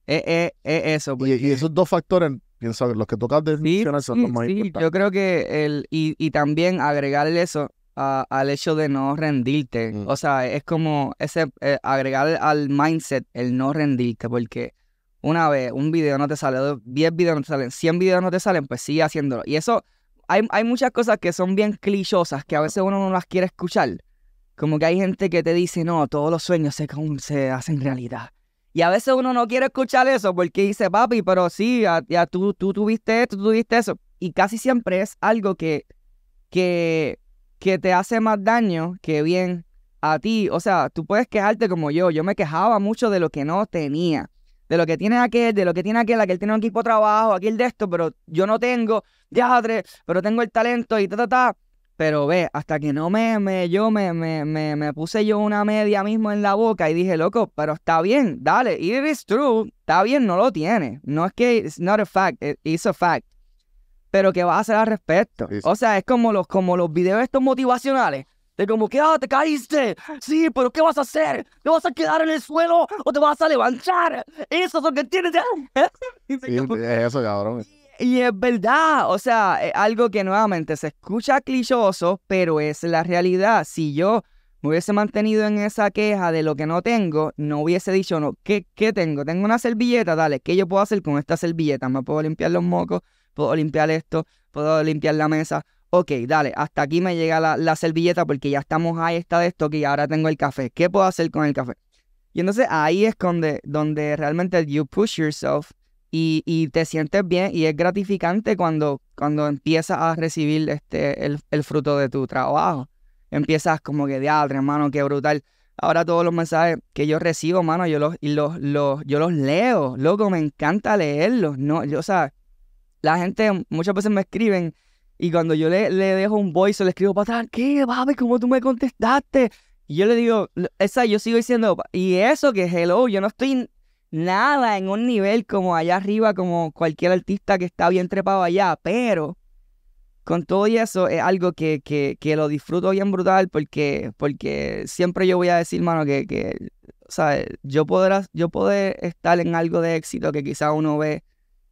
Es, eso. Y, esos dos factores, pienso que los que tocas de mencionar son los más importantes. Yo creo que el, y, y también agregarle eso, al hecho de no rendirte. Mm. O sea, es como ese eh, agregar al mindset el no rendirte, porque una vez un video no te sale, 10 videos no te salen, 100 videos no te salen, pues sigue haciéndolo. Y eso, hay, muchas cosas que son bien clichosas que a veces uno no las quiere escuchar. Como que hay gente que te dice, no, todos los sueños se, hacen realidad. Y a veces uno no quiere escuchar eso porque dice, papi, pero sí, ya, tú, tú tuviste esto, tú tuviste eso. Y casi siempre es algo que, que que te hace más daño que bien a ti. O sea, tú puedes quejarte como yo. Yo me quejaba mucho de lo que no tenía. De lo que tiene aquel, de lo que tiene aquel, aquel tiene un equipo de trabajo, aquel de esto, pero yo no tengo, ya pero tengo el talento y ta, ta, ta. Pero ve, hasta que no me, yo me, me, me, puse yo una media mismo en la boca y dije, loco, pero está bien, dale, it is true, está bien, no lo tiene. No es que it's not a fact, it, it's a fact pero ¿qué vas a hacer al respecto? O sea, es como los, como los videos estos motivacionales. De como que, ah, te caíste. Sí, pero ¿qué vas a hacer? ¿Te vas a quedar en el suelo o te vas a levantar? Eso es lo que tienes. es eso, cabrón. Y, es verdad. O sea, es algo que nuevamente se escucha clichoso, pero es la realidad. Si yo me hubiese mantenido en esa queja de lo que no tengo, no hubiese dicho, no, ¿qué, qué tengo? Tengo una servilleta, dale, ¿qué yo puedo hacer con esta servilleta? ¿Me puedo limpiar los mocos? puedo limpiar esto, puedo limpiar la mesa. Ok, dale, hasta aquí me llega la, servilleta porque ya estamos ahí, está de esto, que ahora tengo el café. ¿Qué puedo hacer con el café? Y entonces ahí es donde, realmente you push yourself y, te sientes bien y es gratificante cuando, cuando empiezas a recibir este, el, fruto de tu trabajo. Empiezas como que, diadre, hermano, qué brutal. Ahora todos los mensajes que yo recibo, hermano, yo los, y los, los, yo los leo. Loco, me encanta leerlos. No, yo, o sea, la gente muchas veces me escriben y cuando yo le, dejo un voice o le escribo para atrás, ¿qué, papi? ¿Cómo tú me contestaste? Y yo le digo, esa yo sigo diciendo, y eso que es hello, yo no estoy nada en un nivel como allá arriba, como cualquier artista que está bien trepado allá, pero con todo y eso es algo que, lo disfruto bien brutal porque, porque siempre yo voy a decir, mano, que, que yo, podrás, yo poder estar en algo de éxito que quizá uno ve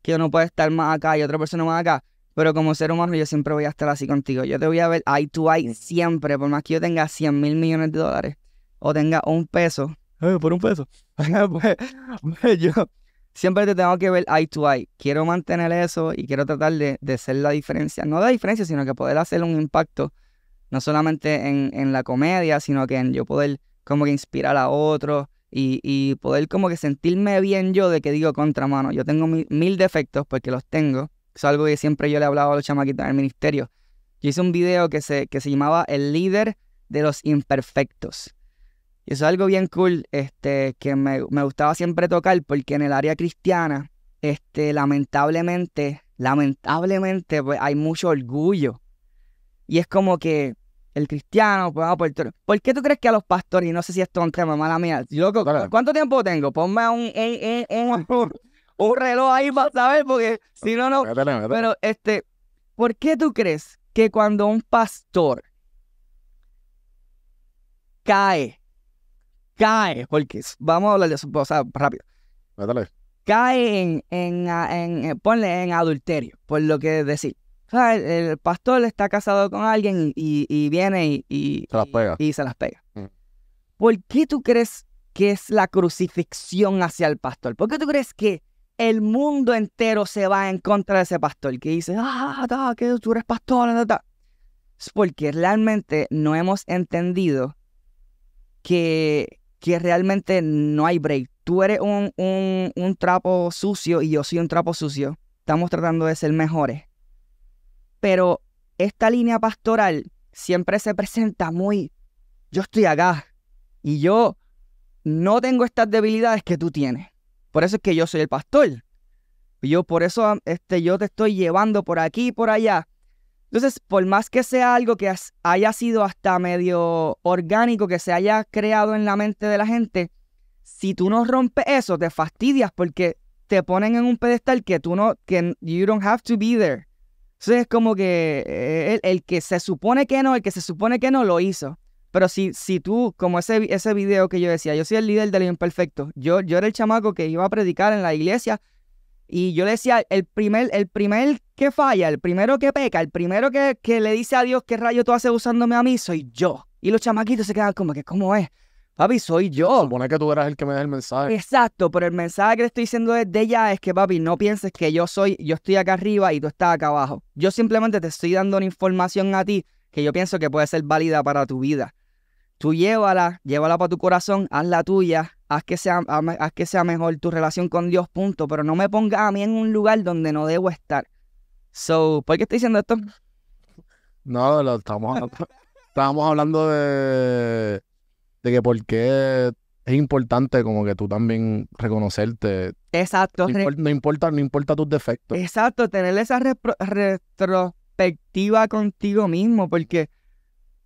que no puede estar más acá y otra persona más acá, pero como ser humano yo siempre voy a estar así contigo. Yo te voy a ver eye to eye siempre, por más que yo tenga 100 mil millones de dólares o tenga un peso. Eh, por un peso. Pues, yo siempre te tengo que ver eye to eye. Quiero mantener eso y quiero tratar de, de ser la diferencia. No la diferencia, sino que poder hacer un impacto, no solamente en, en la comedia, sino que en yo poder como que inspirar a otros, y, poder como que sentirme bien yo de que digo contramano. Yo tengo mil defectos porque los tengo. Eso es algo que siempre yo le he hablado a los chamaquitos en el ministerio. Yo hice un video que se, que se llamaba El líder de los imperfectos. Y eso es algo bien cool este, que me, gustaba siempre tocar porque en el área cristiana, este, lamentablemente, lamentablemente, pues, hay mucho orgullo. Y es como que el cristiano, pues, ah, pues ¿Por qué tú crees que a los pastores, y no sé si esto entra, mala mía, ¿cuánto tiempo tengo? Ponme un, un, reloj ahí para saber, porque si no, no. Pero, este, ¿por qué tú crees que cuando un pastor cae, cae, porque vamos a hablar de eso, o sea, rápido. Cae en, en, en, ponle en adulterio, por lo que decir. Ah, el, pastor está casado con alguien y, viene y, y, se las pega. Mm. ¿Por qué tú crees que es la crucifixión hacia el pastor? ¿Por qué tú crees que el mundo entero se va en contra de ese pastor? Que dice, ah, ah, ah que tú eres pastor, Es porque realmente no hemos entendido que, que realmente no hay break. Tú eres un, un, un trapo sucio y yo soy un trapo sucio. Estamos tratando de ser mejores pero esta línea pastoral siempre se presenta muy, yo estoy acá y yo no tengo estas debilidades que tú tienes. Por eso es que yo soy el pastor. Yo por eso este, yo te estoy llevando por aquí y por allá. Entonces, por más que sea algo que haya sido hasta medio orgánico, que se haya creado en la mente de la gente, si tú no rompes eso, te fastidias porque te ponen en un pedestal que tú no, que you don't have to be there. Entonces es como que eh, el, que se supone que no, el que se supone que no, lo hizo. Pero si, si tú, como ese, ese video que yo decía, yo soy el líder del imperfecto, yo, yo era el chamaco que iba a predicar en la iglesia y yo le decía, el primer, el primer que falla, el primero que peca, el primero que, que le dice a Dios qué rayo tú haces usándome a mí, soy yo. Y los chamaquitos se quedan como que, ¿cómo es? Papi, soy yo. Se supone que tú eras el que me da el mensaje. Exacto, pero el mensaje que le estoy diciendo desde ya es que, papi, no pienses que yo soy, yo estoy acá arriba y tú estás acá abajo. Yo simplemente te estoy dando una información a ti que yo pienso que puede ser válida para tu vida. Tú llévala, llévala para tu corazón, haz la tuya, haz que sea, haz que sea mejor tu relación con Dios, punto. Pero no me pongas a mí en un lugar donde no debo estar. So, ¿por qué estoy diciendo esto? No, lo estamos, estábamos hablando de de que por qué es importante como que tú también reconocerte. Exacto. No, importa, no importa tus defectos. Exacto, tener esa retrospectiva contigo mismo, porque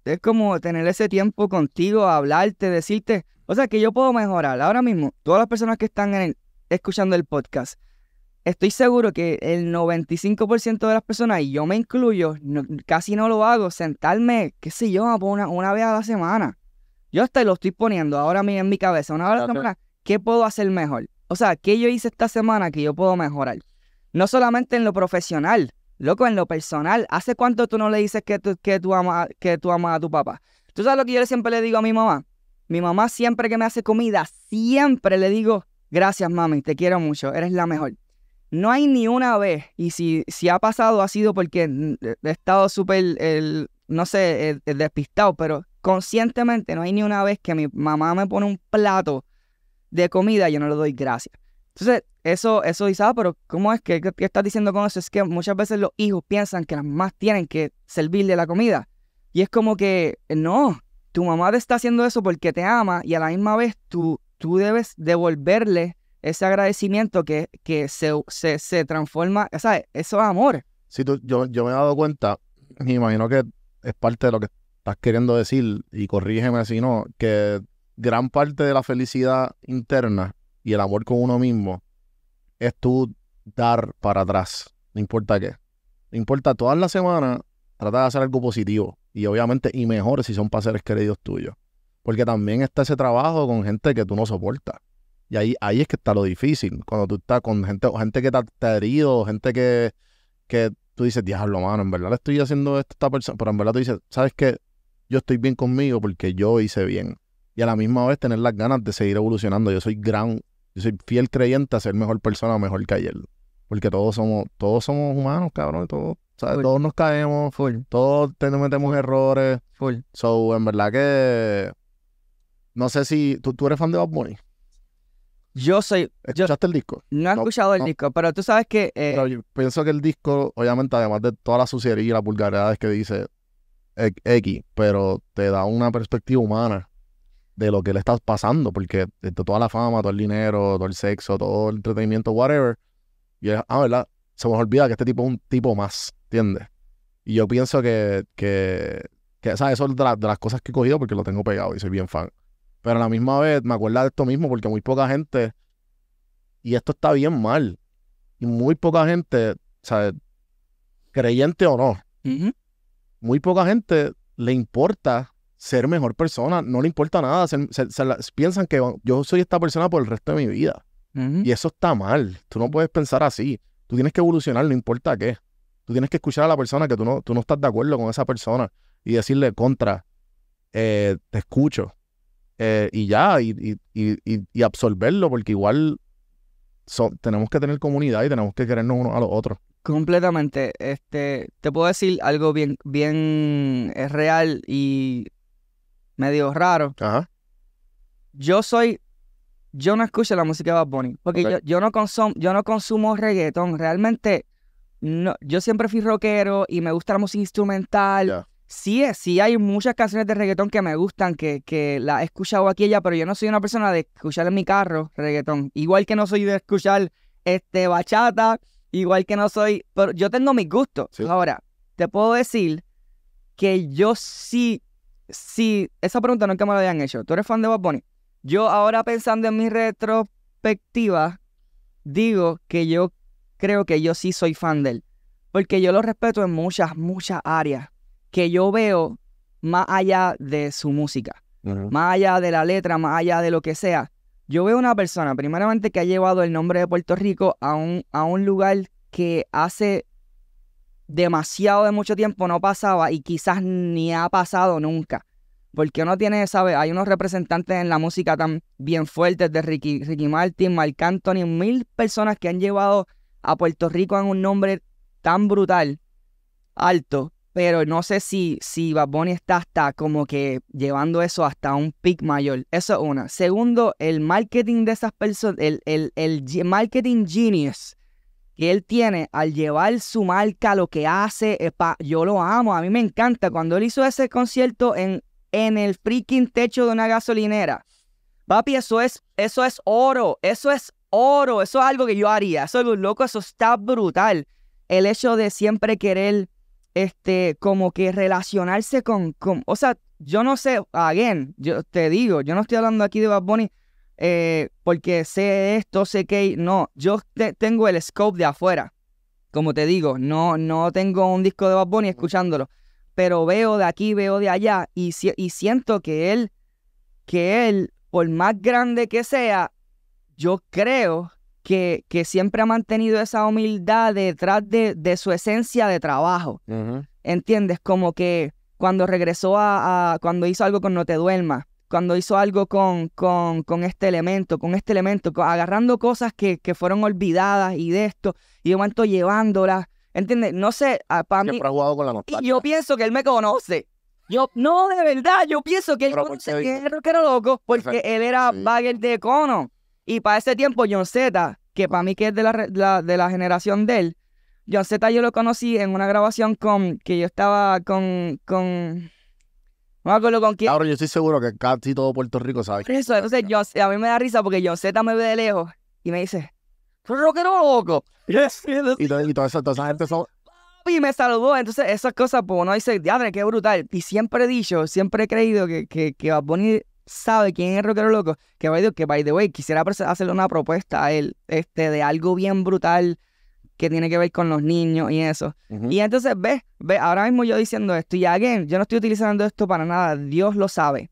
es como tener ese tiempo contigo, hablarte, decirte, o sea, que yo puedo mejorar. Ahora mismo, todas las personas que están escuchando el podcast, estoy seguro que el 95% de las personas, y yo me incluyo, casi no lo hago, sentarme, qué sé yo, una vez a la semana yo hasta lo estoy poniendo ahora mismo en mi cabeza. Una hora okay. ¿qué puedo hacer mejor? O sea, ¿qué yo hice esta semana que yo puedo mejorar? No solamente en lo profesional, loco, en lo personal. ¿Hace cuánto tú no le dices que tú, que tú, que tú amas a tu papá? ¿Tú sabes lo que yo siempre le digo a mi mamá? Mi mamá siempre que me hace comida, siempre le digo, gracias mami, te quiero mucho, eres la mejor. No hay ni una vez, y si, si ha pasado ha sido porque mm, he estado súper, no sé, despistado, pero conscientemente no hay ni una vez que mi mamá me pone un plato de comida y yo no le doy gracias. Entonces, eso, eso dice, pero ¿cómo es que, estás diciendo con eso? Es que muchas veces los hijos piensan que las mamás tienen que servirle la comida. Y es como que, no, tu mamá te está haciendo eso porque te ama y a la misma vez tú, tú debes devolverle ese agradecimiento que, se, se, transforma, o sea, eso es amor. Sí, yo, yo me he dado cuenta, Me imagino que es parte de lo que estás queriendo decir, y corrígeme si no, que gran parte de la felicidad interna y el amor con uno mismo es tú dar para atrás, no importa qué. No importa, todas las semanas trata de hacer algo positivo y obviamente y mejor si son para seres queridos tuyos. Porque también está ese trabajo con gente que tú no soportas. Y ahí, ahí es que está lo difícil. Cuando tú estás con gente, gente que te, ha herido, gente que, que tú dices, diablo, mano, en verdad le estoy haciendo esto a esta persona. Pero en verdad tú dices, ¿sabes qué? yo estoy bien conmigo porque yo hice bien. Y a la misma vez tener las ganas de seguir evolucionando. Yo soy gran, yo soy fiel creyente a ser mejor persona o mejor que ayer. Porque todos somos, todos somos humanos, cabrón. Todos, todos nos caemos, Full. todos metemos errores. Full. So, en verdad que no sé si tú, tú eres fan de Bad Bunny. Yo soy. ¿Escuchaste el disco? No he escuchado el disco, pero tú sabes que. Eh, yo pienso que el disco, obviamente, además de toda la suciedad y la vulgaridad que dice, X, pero te da una perspectiva humana de lo que le estás pasando, porque de este, toda la fama, todo el dinero, todo el sexo, todo el entretenimiento, whatever, y ah, ¿verdad? Se nos olvida que este tipo es un tipo más, ¿entiendes? Y yo pienso que, que, que ¿sabes? Eso es de, las cosas que he cogido porque lo tengo pegado y soy bien fan. Pero a la misma vez me acuerda de esto mismo porque muy poca gente, y esto está bien mal, y muy poca gente, ¿sabes? Creyente o no, muy poca gente le importa ser mejor persona, no le importa nada, piensan que yo soy esta persona por el resto de mi vida. Y eso está mal, tú no puedes pensar así, tú tienes que evolucionar, no importa qué. Tú tienes que escuchar a la persona que tú no, tú no estás de acuerdo con esa persona y decirle contra, eh, te escucho. Eh, y ya, y, y, y, absorberlo, porque igual tenemos que tener comunidad y tenemos que querernos unos a los otros. Completamente. Este, te puedo decir algo bien, bien eh, real y medio raro. Yo soy, yo no escucho la música de Bad Bunny, porque yo, no consumo yo no consumo reggaetón. Realmente, no, yo siempre fui rockero y me gusta la música instrumental. Sí, eh, sí hay muchas canciones de reggaetón que me gustan, que, que las he escuchado aquí y allá, pero yo no soy una persona de escuchar en mi carro reggaetón. Igual que no soy de escuchar este bachata Igual que no soy, pero yo tengo mis gustos. Ahora, te puedo decir que yo sí, sí, esa pregunta no es que me la hayan hecho. ¿Tú eres fan de Bob Bunny? Yo ahora pensando en mi retrospectiva, digo que yo creo que yo sí soy fan de él. Porque yo lo respeto en muchas, muchas áreas que yo veo más allá de su música, más allá de la letra, más allá de lo que sea. Yo veo una persona, primeramente, que ha llevado el nombre de Puerto Rico a un, a un lugar que hace demasiado de mucho tiempo no pasaba y quizás ni ha pasado nunca. Porque uno tiene, ¿sabes? Hay unos representantes en la música tan bien fuertes de Ricky, Ricky Martin, Marc Anthony, mil personas que han llevado a Puerto Rico a un nombre tan brutal, alto, pero no sé si, si Bad Bunny está hasta como que llevando eso hasta un pic mayor. Eso es una. Segundo, el marketing de esas personas, el, marketing genius que él tiene al llevar su marca, lo que hace, yo lo amo, a mí me encanta. Cuando él hizo ese concierto en, en el freaking techo de una gasolinera, papi, eso es, eso es oro, eso es oro, eso es algo que yo haría, eso es loco, eso está brutal. El hecho de siempre querer este, como que relacionarse con, o sea, yo no sé, again, yo te digo, yo no estoy hablando aquí de Bad Bunny eh, porque sé esto, sé que, no, yo tengo el scope de afuera, como te digo, no, no tengo un disco de Bad Bunny escuchándolo, pero veo de aquí, veo de allá y, y siento que él, que él, por más grande que sea, yo creo que, siempre ha mantenido esa humildad detrás de, su esencia de trabajo. ¿Entiendes? Como que cuando regresó a, cuando hizo algo con No Te Duermas, cuando hizo algo con, con, con, este elemento, con este elemento, agarrando cosas que, que, fueron olvidadas y de esto, y de momento llevándolas. ¿Entiendes? No sé, ah, para mí. Yo pienso que él me conoce. Yo, no, de verdad, yo pienso que él conoce que era, loco, porque él era sí. de Cono. Y para ese tiempo, John Z que para mí que es de la, de la generación de él. John Z yo lo conocí en una grabación con que yo estaba con, con me acuerdo con quién. Ahora yo estoy seguro que casi todo Puerto Rico sabe. eso, entonces a mí me da risa porque John Z me ve de lejos y me dice, rockero loco. Y, y toda, esa, gente Y me saludó, entonces esas cosas, pues no dice, diadre, qué brutal. Y siempre he dicho, siempre he creído que, que, que Bad Bunny sabe quién es Rockero Loco, que by, the, que by the way, quisiera hacerle una propuesta a él este, de algo bien brutal que tiene que ver con los niños y eso. Y entonces, ves, ve, ahora mismo yo diciendo esto, y again, yo no estoy utilizando esto para nada, Dios lo sabe.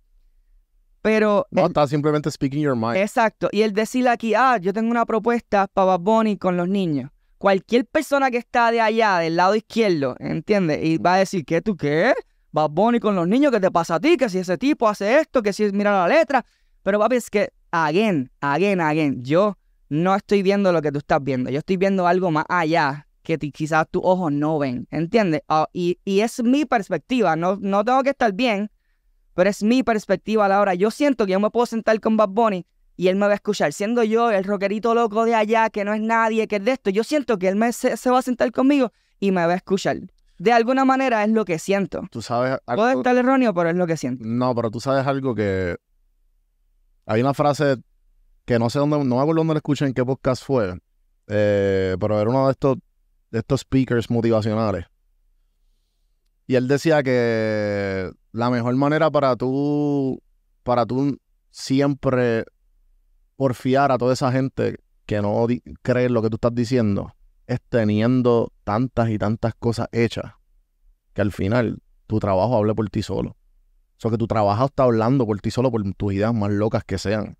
Pero. No, está simplemente speaking your mind. Exacto. Y el decirle aquí, ah, yo tengo una propuesta para Bad con los niños. Cualquier persona que está de allá, del lado izquierdo, ¿entiendes? Y va a decir, ¿qué tú qué? Bad con los niños, ¿qué te pasa a ti? Que si ese tipo hace esto, que si mira la letra. Pero papi, es que, again, again, again, yo no estoy viendo lo que tú estás viendo. Yo estoy viendo algo más allá que quizás tus ojos no ven, ¿entiendes? Ah, y, y, es mi perspectiva, no, no tengo que estar bien, pero es mi perspectiva a la hora. Yo siento que yo me puedo sentar con Bad y él me va a escuchar. Siendo yo el rockerito loco de allá, que no es nadie, que es de esto, yo siento que él me, se va a sentar conmigo y me va a escuchar de alguna manera es lo que siento. Tú sabes. Puede estar erróneo, pero es lo que siento. No, pero tú sabes algo que. Hay una frase que no sé dónde, no me acuerdo dónde la escuché, en qué podcast fue, eh, pero era uno de estos, de estos speakers motivacionales. Y él decía que la mejor manera para tú, para tú siempre porfiar a toda esa gente que no cree lo que tú estás diciendo es teniendo tantas y tantas cosas hechas que al final tu trabajo habla por ti solo. O sea, que tu trabajo está hablando por ti solo, por tus ideas más locas que sean.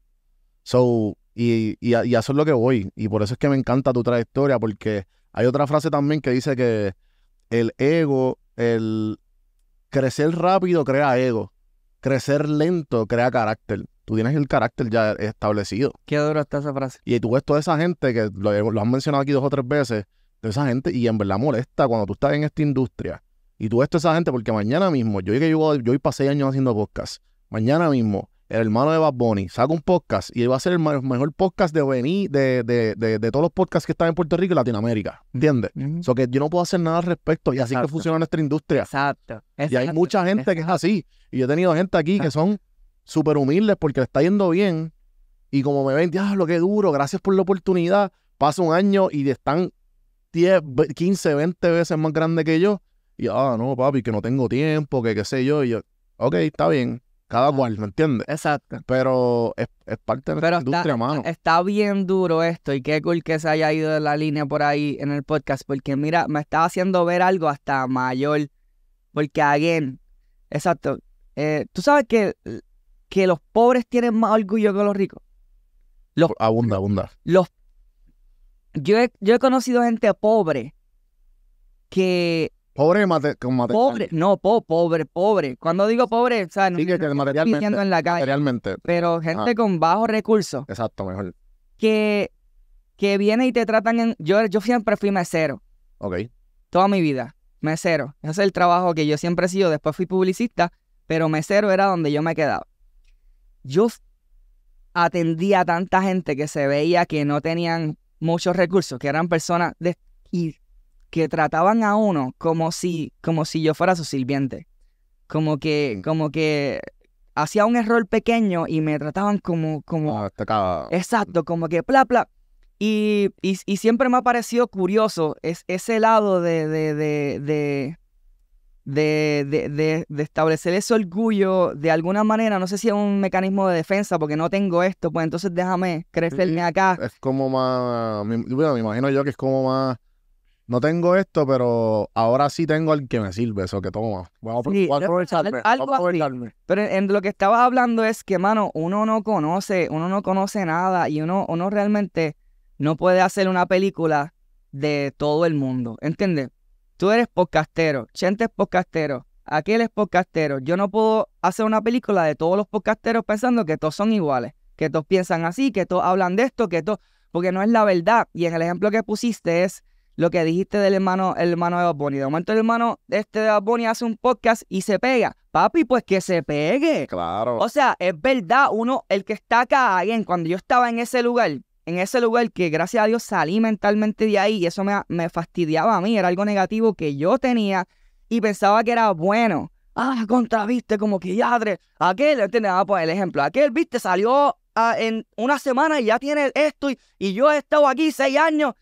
So, y, y, y eso es lo que voy. Y por eso es que me encanta tu trayectoria, porque hay otra frase también que dice que el ego, el crecer rápido crea ego, crecer lento crea carácter. Tú tienes el carácter ya establecido. Qué duro está esa frase. Y tú ves toda esa gente que lo, han mencionado aquí dos o tres veces, de esa gente, y en verdad molesta cuando tú estás en esta industria. Y tú ves toda esa gente, porque mañana mismo, yo que yo, yo pasé años haciendo podcast. Mañana mismo, el hermano de Bad Bunny saca un podcast y va a ser el mejor podcast de de, todos los podcasts que están en Puerto Rico y Latinoamérica. Mm, ¿Entiendes? eso mm. que yo no puedo hacer nada al respecto y así que funciona nuestra industria. Exacto. Y hay mucha gente que es así. Y yo he tenido gente aquí que son súper humildes porque le está yendo bien. Y como me ven, lo que duro, gracias por la oportunidad. Pasa un año y están 10, 15, 20 veces más grandes que yo. Y, ah, no, papi, que no tengo tiempo, que qué sé yo. Y yo, ok, está bien. Cada cual, ¿me entiendes? Exacto. Pero es, parte de la industria, mano. Está bien duro esto y qué cool que se haya ido de la línea por ahí en el podcast, porque mira, me está haciendo ver algo hasta mayor. Porque, again, exacto. Eh, tú sabes que que los pobres tienen más orgullo que los ricos. abunda, abunda. Los, yo, he, yo he conocido gente pobre que Pobre con material. Pobre, no, pobre, pobre. Cuando digo pobre, o sea, no, en la calle. Pero gente ah. con bajos recursos. Exacto, mejor. Que, que viene y te tratan en... Yo, yo siempre fui mesero. Ok. Toda mi vida, mesero. Ese es el trabajo que yo siempre he sido. Después fui publicista, pero mesero era donde yo me quedaba yo atendía a tanta gente que se veía que no tenían muchos recursos, que eran personas de, y que trataban a uno como si, como si yo fuera su sirviente. Como que, mm. como que hacía un error pequeño y me trataban como, como. Ah, exacto, como que bla, bla. Y, y, siempre me ha parecido curioso es, ese lado de, de, de de, de, de, establecer ese orgullo de alguna manera, no sé si es un mecanismo de defensa, porque no tengo esto, pues entonces déjame crecerme acá. Es como más, bueno, me imagino yo que es como más, no tengo esto, pero ahora sí tengo al que me sirve, eso que toma. Voy a aprovecharme. Algo Pero en, lo que estabas hablando es que, mano, uno no conoce, uno no conoce nada y uno, uno realmente no puede hacer una película de todo el mundo, ¿entiendes? tú eres podcastero, Chente es podcastero, aquel es podcastero. Yo no puedo hacer una película de todos los podcasteros pensando que todos son iguales, que todos piensan así, que todos hablan de esto, que todos... Porque no es la verdad. Y en el ejemplo que pusiste es lo que dijiste del hermano, el hermano de Bad Bunny. De momento el hermano este de Bad hace un podcast y se pega. Papi, pues que se pegue. Claro. O sea, es verdad, uno, el que está acá, alguien, cuando yo estaba en ese lugar, en ese lugar que gracias a Dios salí mentalmente de ahí y eso me, fastidiaba a mí, era algo negativo que yo tenía y pensaba que era bueno. Ah, contraviste como que yadre. Aquel, ¿entiendes? Ah, pues el ejemplo. Aquel, viste, salió ah, en una semana y ya tiene esto y, yo he estado aquí seis años.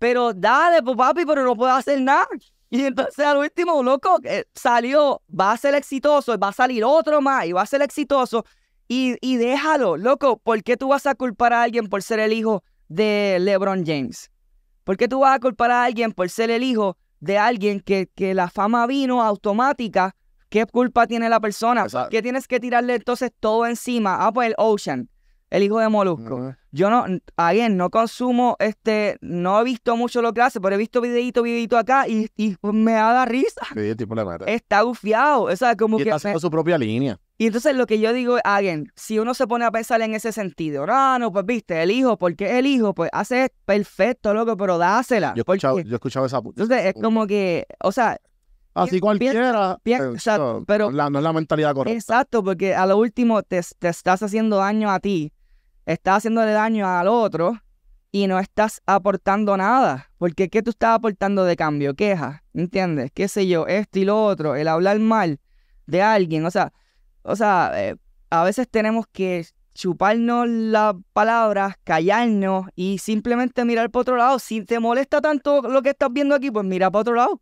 Pero dale, pues papi, pero no puedo hacer nada. Y entonces al último, loco, eh, salió, va a ser exitoso, va a salir otro más y va a ser exitoso. Y, y déjalo, loco, ¿por qué tú vas a culpar a alguien por ser el hijo de LeBron James? ¿Por qué tú vas a culpar a alguien por ser el hijo de alguien que, que la fama vino automática? ¿Qué culpa tiene la persona? ¿Qué tienes que tirarle entonces todo encima? Ah, pues el Ocean, el hijo de Molusco. Yo no, alguien, no consumo, este, no he visto mucho lo que hace, pero he visto videito, videito acá y, pues, me da risa. Está gufiado. O sea, como que. Está haciendo su propia línea. Y entonces lo que yo digo, alguien, si uno se pone a pensar en ese sentido, no, ah, no, pues viste, el hijo, qué el hijo, pues hace perfecto, loco, pero dásela. Yo he escuchado, esa puta. Entonces es como que, o sea. Así cualquiera. pero. no es la mentalidad correcta. Exacto, porque a lo último te, te estás haciendo daño a ti, estás haciéndole daño al otro y no estás aportando nada. Porque ¿qué tú estás aportando de cambio? Quejas, ¿entiendes? ¿Qué sé yo? Esto y lo otro, el hablar mal de alguien, o sea o sea, eh, a veces tenemos que chuparnos las palabras, callarnos y simplemente mirar para otro lado. Si te molesta tanto lo que estás viendo aquí, pues mira para otro lado.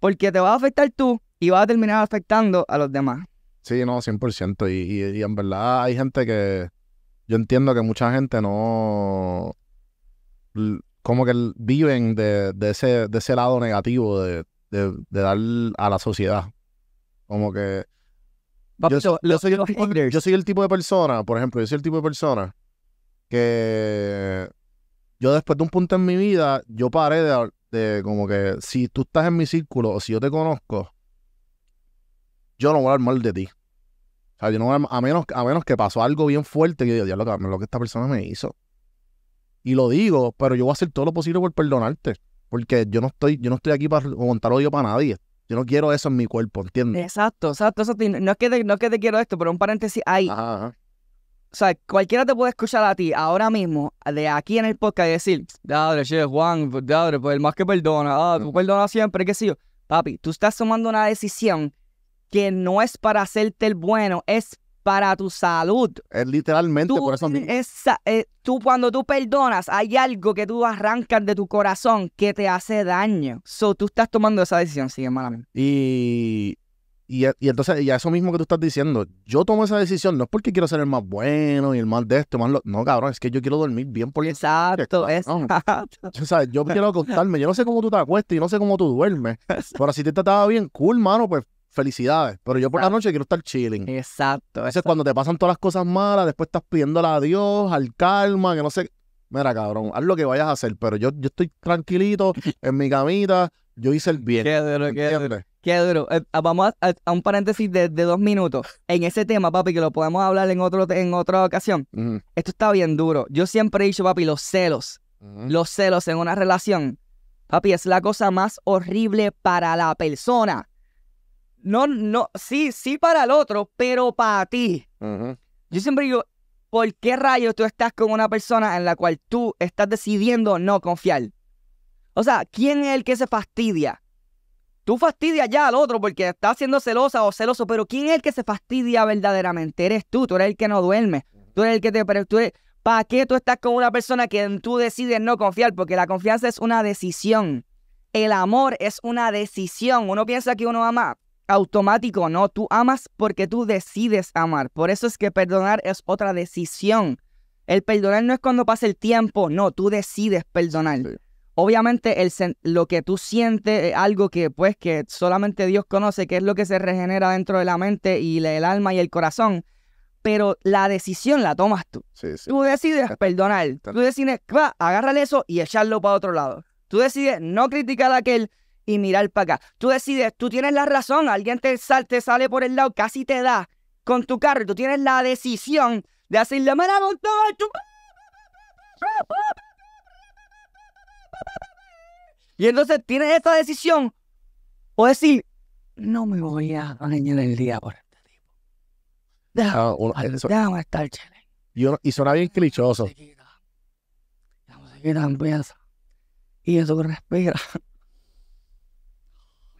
Porque te va a afectar tú y va a terminar afectando a los demás. Sí, no, 100%. Y, y en verdad hay gente que... Yo entiendo que mucha gente no... Como que viven de, ese, de ese lado negativo de dar a la sociedad. Como que yo, soy el tipo, de persona, por ejemplo, yo soy el tipo de persona que yo después de un punto en mi vida, yo paré de, como que si tú estás en mi círculo o si yo te conozco, yo no voy a hablar mal de ti. O sea, yo no a, menos, a menos que pasó algo bien fuerte que yo digo, lo, lo que esta persona me hizo. Y lo digo, pero yo voy a hacer todo lo posible por perdonarte. Porque yo no estoy, yo no estoy aquí para montar odio para nadie. Yo no quiero eso en mi cuerpo, ¿entiendes? Exacto, exacto. No, es que te, quiero esto, pero un paréntesis ahí. O sea, cualquiera te puede escuchar a ti ahora mismo, de aquí en el podcast, y decir, dadre, che, Juan, pues, dadre, pues el más que perdona, ah, perdona siempre, qué sé yo. Papi, tú estás tomando una decisión que no es para hacerte el bueno, es para tu salud. Es literalmente por eso mismo. Eh, tú cuando tú perdonas, hay algo que tú arrancas de tu corazón que te hace daño. So, tú estás tomando esa decisión, sigue malamente. Y, y, entonces, ya eso mismo que tú estás diciendo, yo tomo esa decisión no es porque quiero ser el más bueno y el más de esto, más no, cabrón, es que yo quiero dormir bien por Exacto, exacto. O yo quiero acostarme, yo no sé cómo tú te acuestas y no sé cómo tú duermes, pero si te trataba bien, cool, mano, pues felicidades. Pero yo por la noche quiero estar chilling. Exacto. Entonces, cuando te pasan todas las cosas malas, después estás pidiéndole a Dios, al calma, que no sé. Mira, cabrón, haz lo que vayas a hacer, pero yo, yo estoy tranquilito en mi camita, yo hice el bien. Qué duro, qué duro. Eh, ah, vamos a, un paréntesis de, dos minutos. En ese tema, papi, que lo podemos hablar en, otro, en otra ocasión. Esto está bien duro. Yo siempre he dicho, papi, los celos. Los celos en una relación. Papi, es la cosa más horrible para la persona. No, no, sí, sí para el otro, pero para ti. Yo siempre digo, ¿por qué rayos tú estás con una persona en la cual tú estás decidiendo no confiar? O sea, ¿quién es el que se fastidia? Tú fastidias ya al otro porque estás siendo celosa o celoso, pero ¿quién es el que se fastidia verdaderamente? Eres tú, tú eres el que no duerme, tú eres el que te... Tú ¿Para qué tú estás con una persona que tú decides no confiar? Porque la confianza es una decisión. El amor es una decisión. Uno piensa que uno ama automático, no, tú amas porque tú decides amar. Por eso es que perdonar es otra decisión. El perdonar no es cuando pasa el tiempo, no, tú decides perdonar. Obviamente el lo que tú sientes es algo que pues que solamente Dios conoce, que es lo que se regenera dentro de la mente y el alma y el corazón. Pero la decisión la tomas tú. Tú decides perdonar. Tú decides, va, agárrale eso y echarlo para otro lado. Tú decides no criticar a aquel, y mirar para acá. Tú decides, tú tienes la razón, alguien te, sal, sale por el lado, casi te da con tu carro, tú tienes la decisión de hacer la mala voluntad Y entonces tienes esta decisión o decir, no me voy a dañar el día por este tipo. Déjame, estar chévere. Y, y suena bien clichoso. Y eso que respira.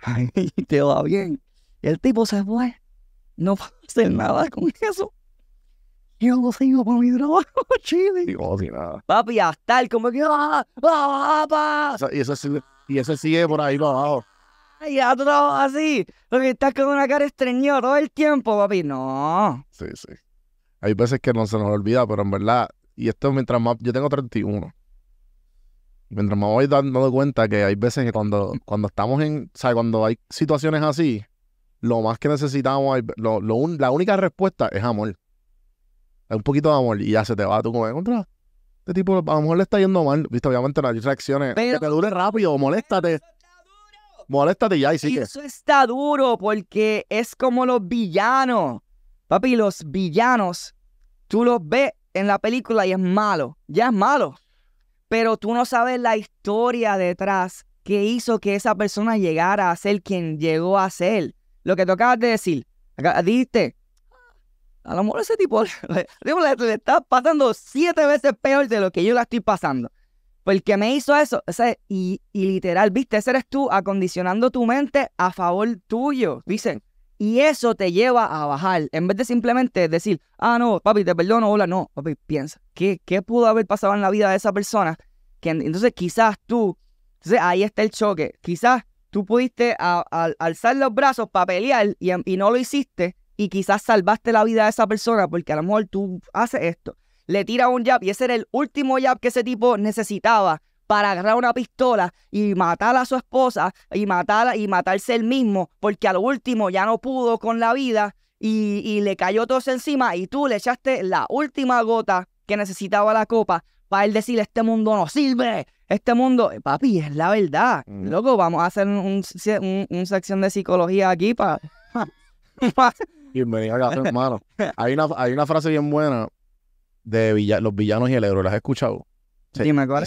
Ay, te va bien. el tipo se fue. No puedo hacer nada con eso. Yo lo sigo para mi trabajo, chile. Digo, sí, nada. Papi, hasta el como que. Ah, ah, ah, y, ese sigue, por ahí para abajo. Ay, ya tú trabajas así. Porque estás con una cara estreñida todo el tiempo, papi. No. Sí, sí. Hay veces que no se nos olvida, pero en verdad. Y esto mientras más. Yo tengo 31 mientras me voy dando cuenta que hay veces que cuando, cuando estamos en, o cuando hay situaciones así, lo más que necesitamos, la única respuesta es amor. es un poquito de amor y ya se te va tú como contra. Este tipo a lo mejor le está yendo mal, viste, obviamente las reacciones. que te dure rápido, moléstate. Moléstate ya y sigue. Eso está duro porque es como los villanos. Papi, los villanos, tú los ves en la película y es malo. Ya es malo pero tú no sabes la historia detrás que hizo que esa persona llegara a ser quien llegó a ser. Lo que tú acabas de decir, dijiste, a lo mejor ese tipo le, está pasando siete veces peor de lo que yo la estoy pasando. Porque me hizo eso. y, y, literal, viste, ese eres tú acondicionando tu mente a favor tuyo. Dicen, y eso te lleva a bajar. En vez de simplemente decir, ah, no, papi, te perdono, hola, no, papi, piensa, ¿qué, qué pudo haber pasado en la vida de esa persona? Que, entonces quizás tú, entonces ahí está el choque, quizás tú pudiste alzar los brazos para pelear y, y no lo hiciste y quizás salvaste la vida de esa persona porque a lo mejor tú haces esto, le tira un jab y ese era el último jab que ese tipo necesitaba para agarrar una pistola y matar a su esposa y matarla y matarse él mismo, porque al último ya no pudo con la vida y, le cayó todo encima y tú le echaste la última gota que necesitaba la copa para él decir este mundo no sirve, este mundo, eh, papi, es la verdad. luego mm. Loco, vamos a hacer un, sección de psicología aquí para... Bienvenido a hermano. Hay una, frase bien buena de los villanos y el héroe, ¿las has escuchado? Sí, me ¿cuál?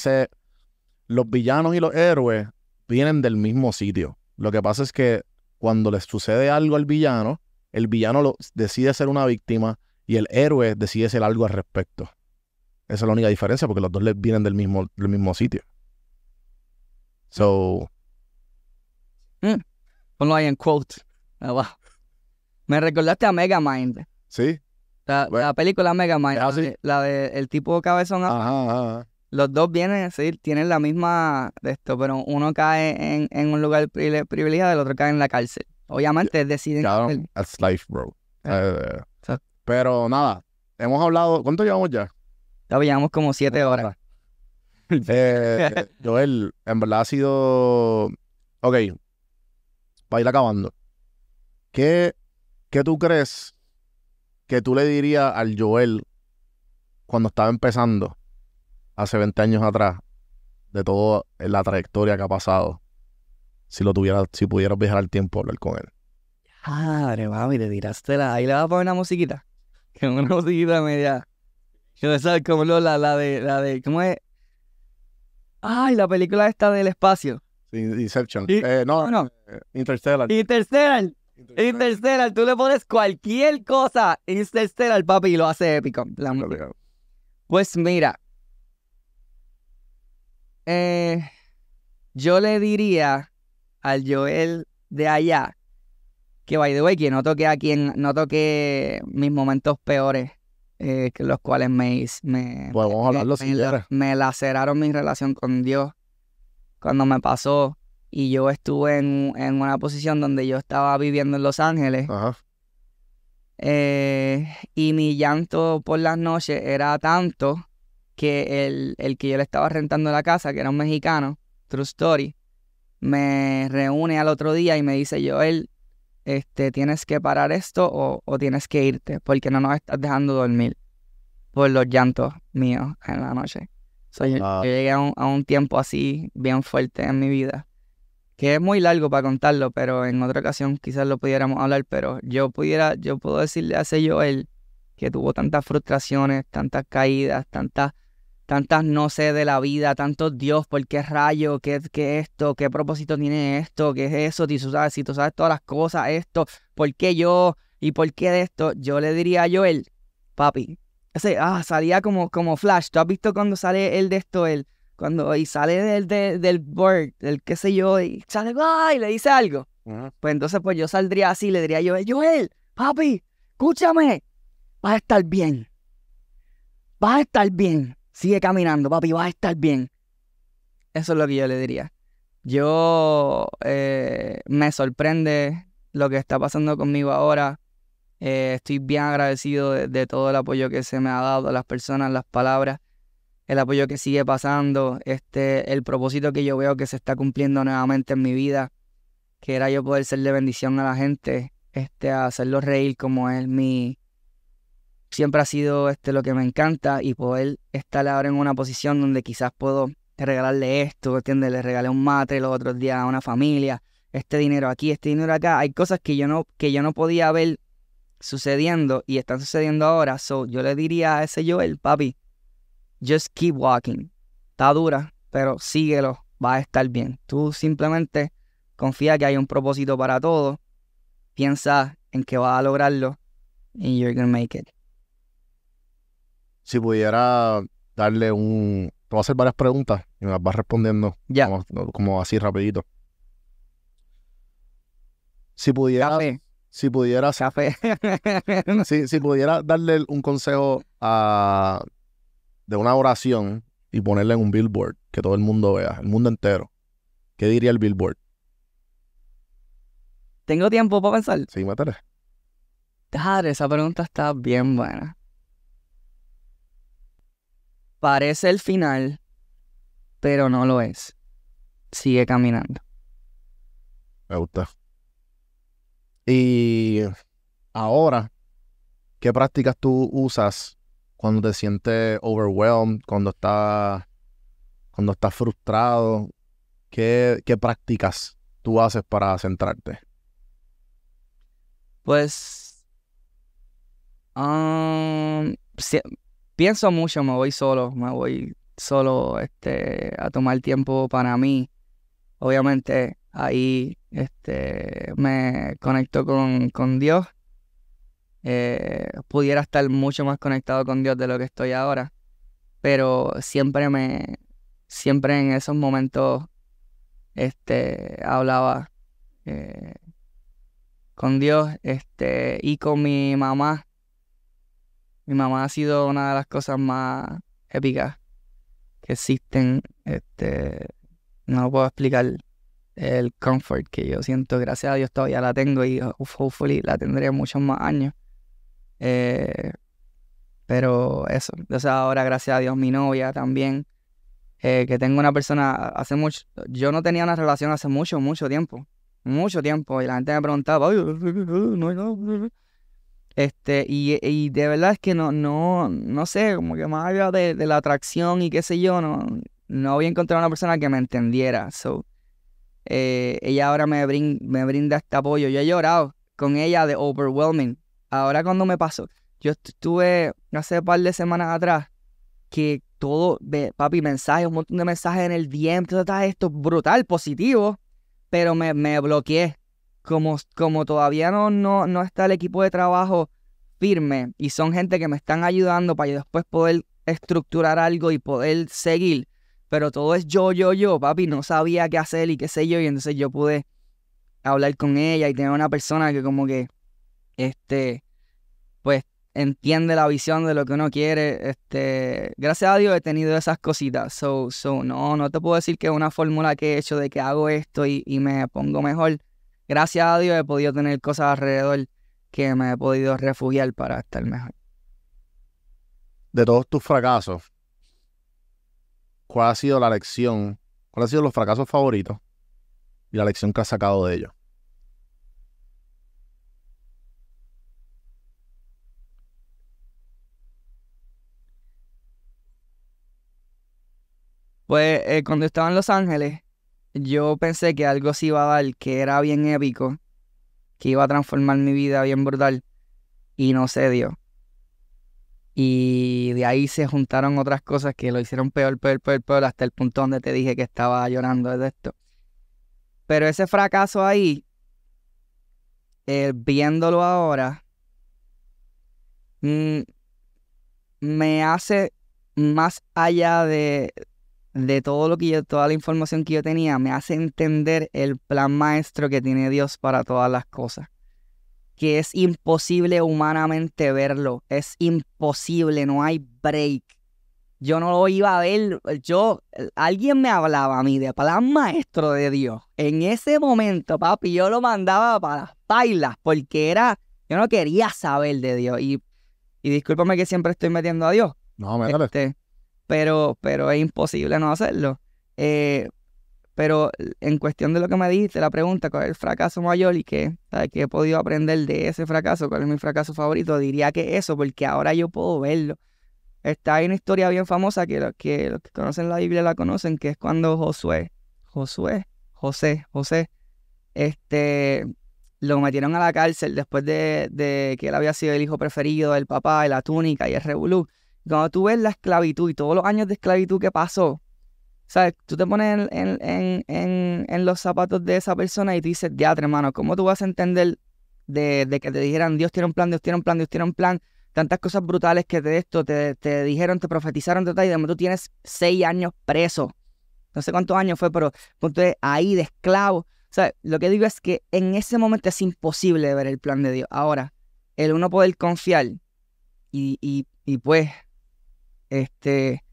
los villanos y los héroes vienen del mismo sitio. Lo que pasa es que cuando les sucede algo al villano, el villano decide ser una víctima y el héroe decide ser algo al respecto. Esa es la única diferencia porque los dos les vienen del mismo, del mismo sitio. So. Mm. Ponlo ahí en quote. Me recordaste a Megamind. Sí. La, película Megamind. Ah, la, de, el tipo cabezón. Ajá, ajá los dos vienen, a decir, tienen la misma de esto, pero uno cae en, un lugar privilegiado, y el otro cae en la cárcel. Obviamente deciden... Claro, that's life, bro. Eh, pero nada, hemos hablado... ¿Cuánto llevamos ya? ya llevamos como siete horas. Eh, Joel, en verdad ha sido... Ok, para ir acabando. ¿Qué, ¿Qué tú crees que tú le dirías al Joel cuando estaba empezando? hace 20 años atrás de toda la trayectoria que ha pasado si lo tuviera, si pudieras viajar al tiempo hablar con él. Madre mami, te tiraste la. Ahí le vas a poner una musiquita. Que una musiquita media. Yo sabes como la, la de, la de. ¿Cómo es? Ay, la película esta del espacio. Inception. Eh, no, no. Eh, Interstellar. Interstellar. Interstellar. Tú le pones cualquier cosa. Interstellar, papi, y lo hace épico. Pues mira, eh, yo le diría al Joel de allá que, by the way, que no toque a quien, no toque mis momentos peores, eh, que los cuales me, me, me, laceraron mi relación con Dios cuando me pasó y yo estuve en, en, una posición donde yo estaba viviendo en Los Ángeles. Eh, y mi llanto por las noches era tanto que el, el que yo le estaba rentando la casa, que era un mexicano, True Story, me reúne al otro día y me dice, Joel, este, tienes que parar esto o, tienes que irte, porque no nos estás dejando dormir por los llantos míos en la noche. Ah. yo, llegué a un, tiempo así bien fuerte en mi vida, que es muy largo para contarlo, pero en otra ocasión quizás lo pudiéramos hablar, pero yo pudiera, yo puedo decirle a ese Joel que tuvo tantas frustraciones, tantas caídas, tantas tantas no sé de la vida, tantos Dios, ¿por qué rayo? ¿Qué, qué esto? ¿Qué propósito tiene esto? ¿Qué es eso? Si tú sabes, tú sabes todas las cosas, esto, ¿por qué yo? ¿Y por qué de esto? Yo le diría a Joel, papi, ese, ah, salía como, como Flash. ¿Tú has visto cuando sale el de esto, él? Cuando, y sale del, del, del board, del qué sé yo, y sale, ¡ay! Y le dice algo. Pues entonces, pues yo saldría así, le diría a Joel, Joel, papi, escúchame, vas a estar bien. Vas a estar bien Sigue caminando, papi, va a estar bien. Eso es lo que yo le diría. Yo eh, me sorprende lo que está pasando conmigo ahora. Eh, estoy bien agradecido de, todo el apoyo que se me ha dado, las personas, las palabras, el apoyo que sigue pasando, este, el propósito que yo veo que se está cumpliendo nuevamente en mi vida, que era yo poder ser de bendición a la gente, este, hacerlo reír como es mi, siempre ha sido este, lo que me encanta y poder estar ahora en una posición donde quizás puedo regalarle esto, ¿entiendes? Le regalé un matre los otros días a una familia, este dinero aquí, este dinero acá. Hay cosas que yo no, que yo no podía ver sucediendo y están sucediendo ahora. So, yo le diría a ese Joel, papi, just keep walking. Está dura, pero síguelo, va a estar bien. Tú simplemente confía que hay un propósito para todo. Piensa en que vas a lograrlo y you're gonna make it si pudiera darle un... Te voy a hacer varias preguntas y me las vas respondiendo. Ya. Como, así rapidito. Si pudiera... Café. Si pudiera... Café. si, pudiera darle un consejo a, de una oración y ponerle en un billboard que todo el mundo vea, el mundo entero, ¿qué diría el billboard? ¿Tengo tiempo para pensar? Sí, mataré. Dale, esa pregunta está bien buena. Parece el final, pero no lo es. Sigue caminando. Me gusta. Y ahora, ¿qué prácticas tú usas cuando te sientes overwhelmed, cuando estás cuando estás frustrado? ¿Qué, prácticas tú haces para centrarte? Pues um, pienso mucho, me voy solo, me voy solo este, a tomar tiempo para mí. Obviamente ahí este, me conecto con, Dios. Eh, pudiera estar mucho más conectado con Dios de lo que estoy ahora, pero siempre me, siempre en esos momentos este, hablaba eh, con Dios este, y con mi mamá mi mamá ha sido una de las cosas más épicas que existen. Este, no puedo explicar el comfort que yo siento. Gracias a Dios todavía la tengo y hopefully la tendré muchos más años. pero eso. sea, ahora, gracias a Dios, mi novia también. que tengo una persona hace mucho. Yo no tenía una relación hace mucho, mucho tiempo. Mucho tiempo. Y la gente me preguntaba, no, no. Este, y, de verdad es que no, no, no sé, como que más allá de, la atracción y qué sé yo, no, no había encontrado una persona que me entendiera. So, eh, ella ahora me, brinda, me brinda este apoyo. Yo he llorado con ella de overwhelming. Ahora cuando me pasó, yo estuve hace un par de semanas atrás que todo, papi, mensajes, un montón de mensajes en el DM, todo esto brutal, positivo, pero me, me bloqueé como, como todavía no, no, no está el equipo de trabajo firme y son gente que me están ayudando para después poder estructurar algo y poder seguir, pero todo es yo, yo, yo, papi, no sabía qué hacer y qué sé yo, y entonces yo pude hablar con ella y tener una persona que como que, este, pues entiende la visión de lo que uno quiere, este, gracias a Dios he tenido esas cositas, so, so, no, no te puedo decir que es una fórmula que he hecho de que hago esto y, y me pongo mejor, gracias a Dios he podido tener cosas alrededor que me he podido refugiar para estar mejor. De todos tus fracasos, ¿cuál ha sido la lección? ¿Cuál ha sido los fracasos favoritos y la lección que has sacado de ellos? Pues eh, cuando estaba en Los Ángeles, yo pensé que algo se iba a dar que era bien épico, que iba a transformar mi vida bien brutal, y no se dio. Y de ahí se juntaron otras cosas que lo hicieron peor, peor, peor, peor, hasta el punto donde te dije que estaba llorando de esto. Pero ese fracaso ahí, eh, viéndolo ahora, mm, me hace más allá de, de todo lo que yo, toda la información que yo tenía, me hace entender el plan maestro que tiene Dios para todas las cosas. Que es imposible humanamente verlo. Es imposible, no hay break. Yo no lo iba a ver. Yo, alguien me hablaba a mí de plan maestro de Dios. En ese momento, papi, yo lo mandaba para las bailas porque era, yo no quería saber de Dios. Y, discúlpame que siempre estoy metiendo a Dios. No, me pero, pero es imposible no hacerlo. Eh, pero en cuestión de lo que me dijiste, la pregunta, ¿cuál es el fracaso mayor y qué, ¿sabes? qué he podido aprender de ese fracaso? ¿Cuál es mi fracaso favorito? Diría que eso, porque ahora yo puedo verlo. Está hay una historia bien famosa que los que, conocen la Biblia la conocen, que es cuando Josué, Josué, José, José, este, lo metieron a la cárcel después de, de que él había sido el hijo preferido del papá, de la túnica y el revolú. Cuando tú ves la esclavitud y todos los años de esclavitud que pasó, ¿sabes? Tú te pones en, los zapatos de esa persona y tú dices, diatre, hermano, ¿cómo tú vas a entender de, que te dijeran Dios tiene un plan, Dios tiene un plan, Dios tiene un plan? Tantas cosas brutales que de esto te, dijeron, te profetizaron, te, tal, y de tú tienes seis años preso. No sé cuántos años fue, pero punto ahí, de esclavo. O sea, lo que digo es que en ese momento es imposible ver el plan de Dios. Ahora, el uno poder confiar y, y, y pues este,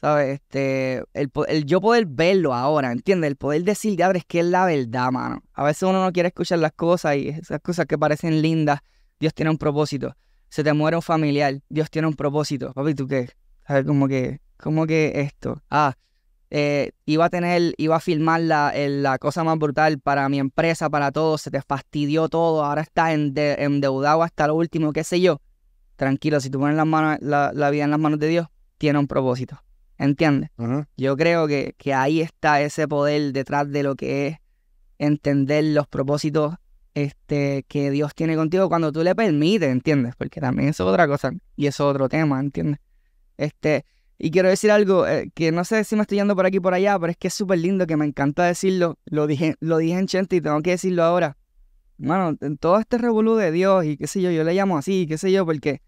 ¿sabes? Este, el, yo poder verlo ahora, ¿entiendes? El poder decir, ya, que es la verdad, mano. A veces uno no quiere escuchar las cosas y esas cosas que parecen lindas, Dios tiene un propósito. Se te muere un familiar, Dios tiene un propósito. Papi, ¿tú qué? ¿Sabes? Como que, como que esto. Ah, eh, iba a tener, iba a filmar la, cosa más brutal para mi empresa, para todo, se te fastidió todo, ahora estás ende, endeudado hasta lo último, qué sé yo. Tranquilo, si tú pones la, mano, la vida en las manos de Dios, tiene un propósito. ¿Entiendes? Yo creo que, que, ahí está ese poder detrás de lo que es entender los propósitos este, que Dios tiene contigo cuando tú le permites, ¿entiendes? Porque también es otra cosa y es otro tema, ¿entiendes? Este, y quiero decir algo eh, que no sé si me estoy yendo por aquí por allá, pero es que es súper lindo que me encanta decirlo. Lo dije, lo dije en Chente y tengo que decirlo ahora. Bueno, en todo este revolú de Dios y qué sé yo, yo le llamo así, qué sé yo, porque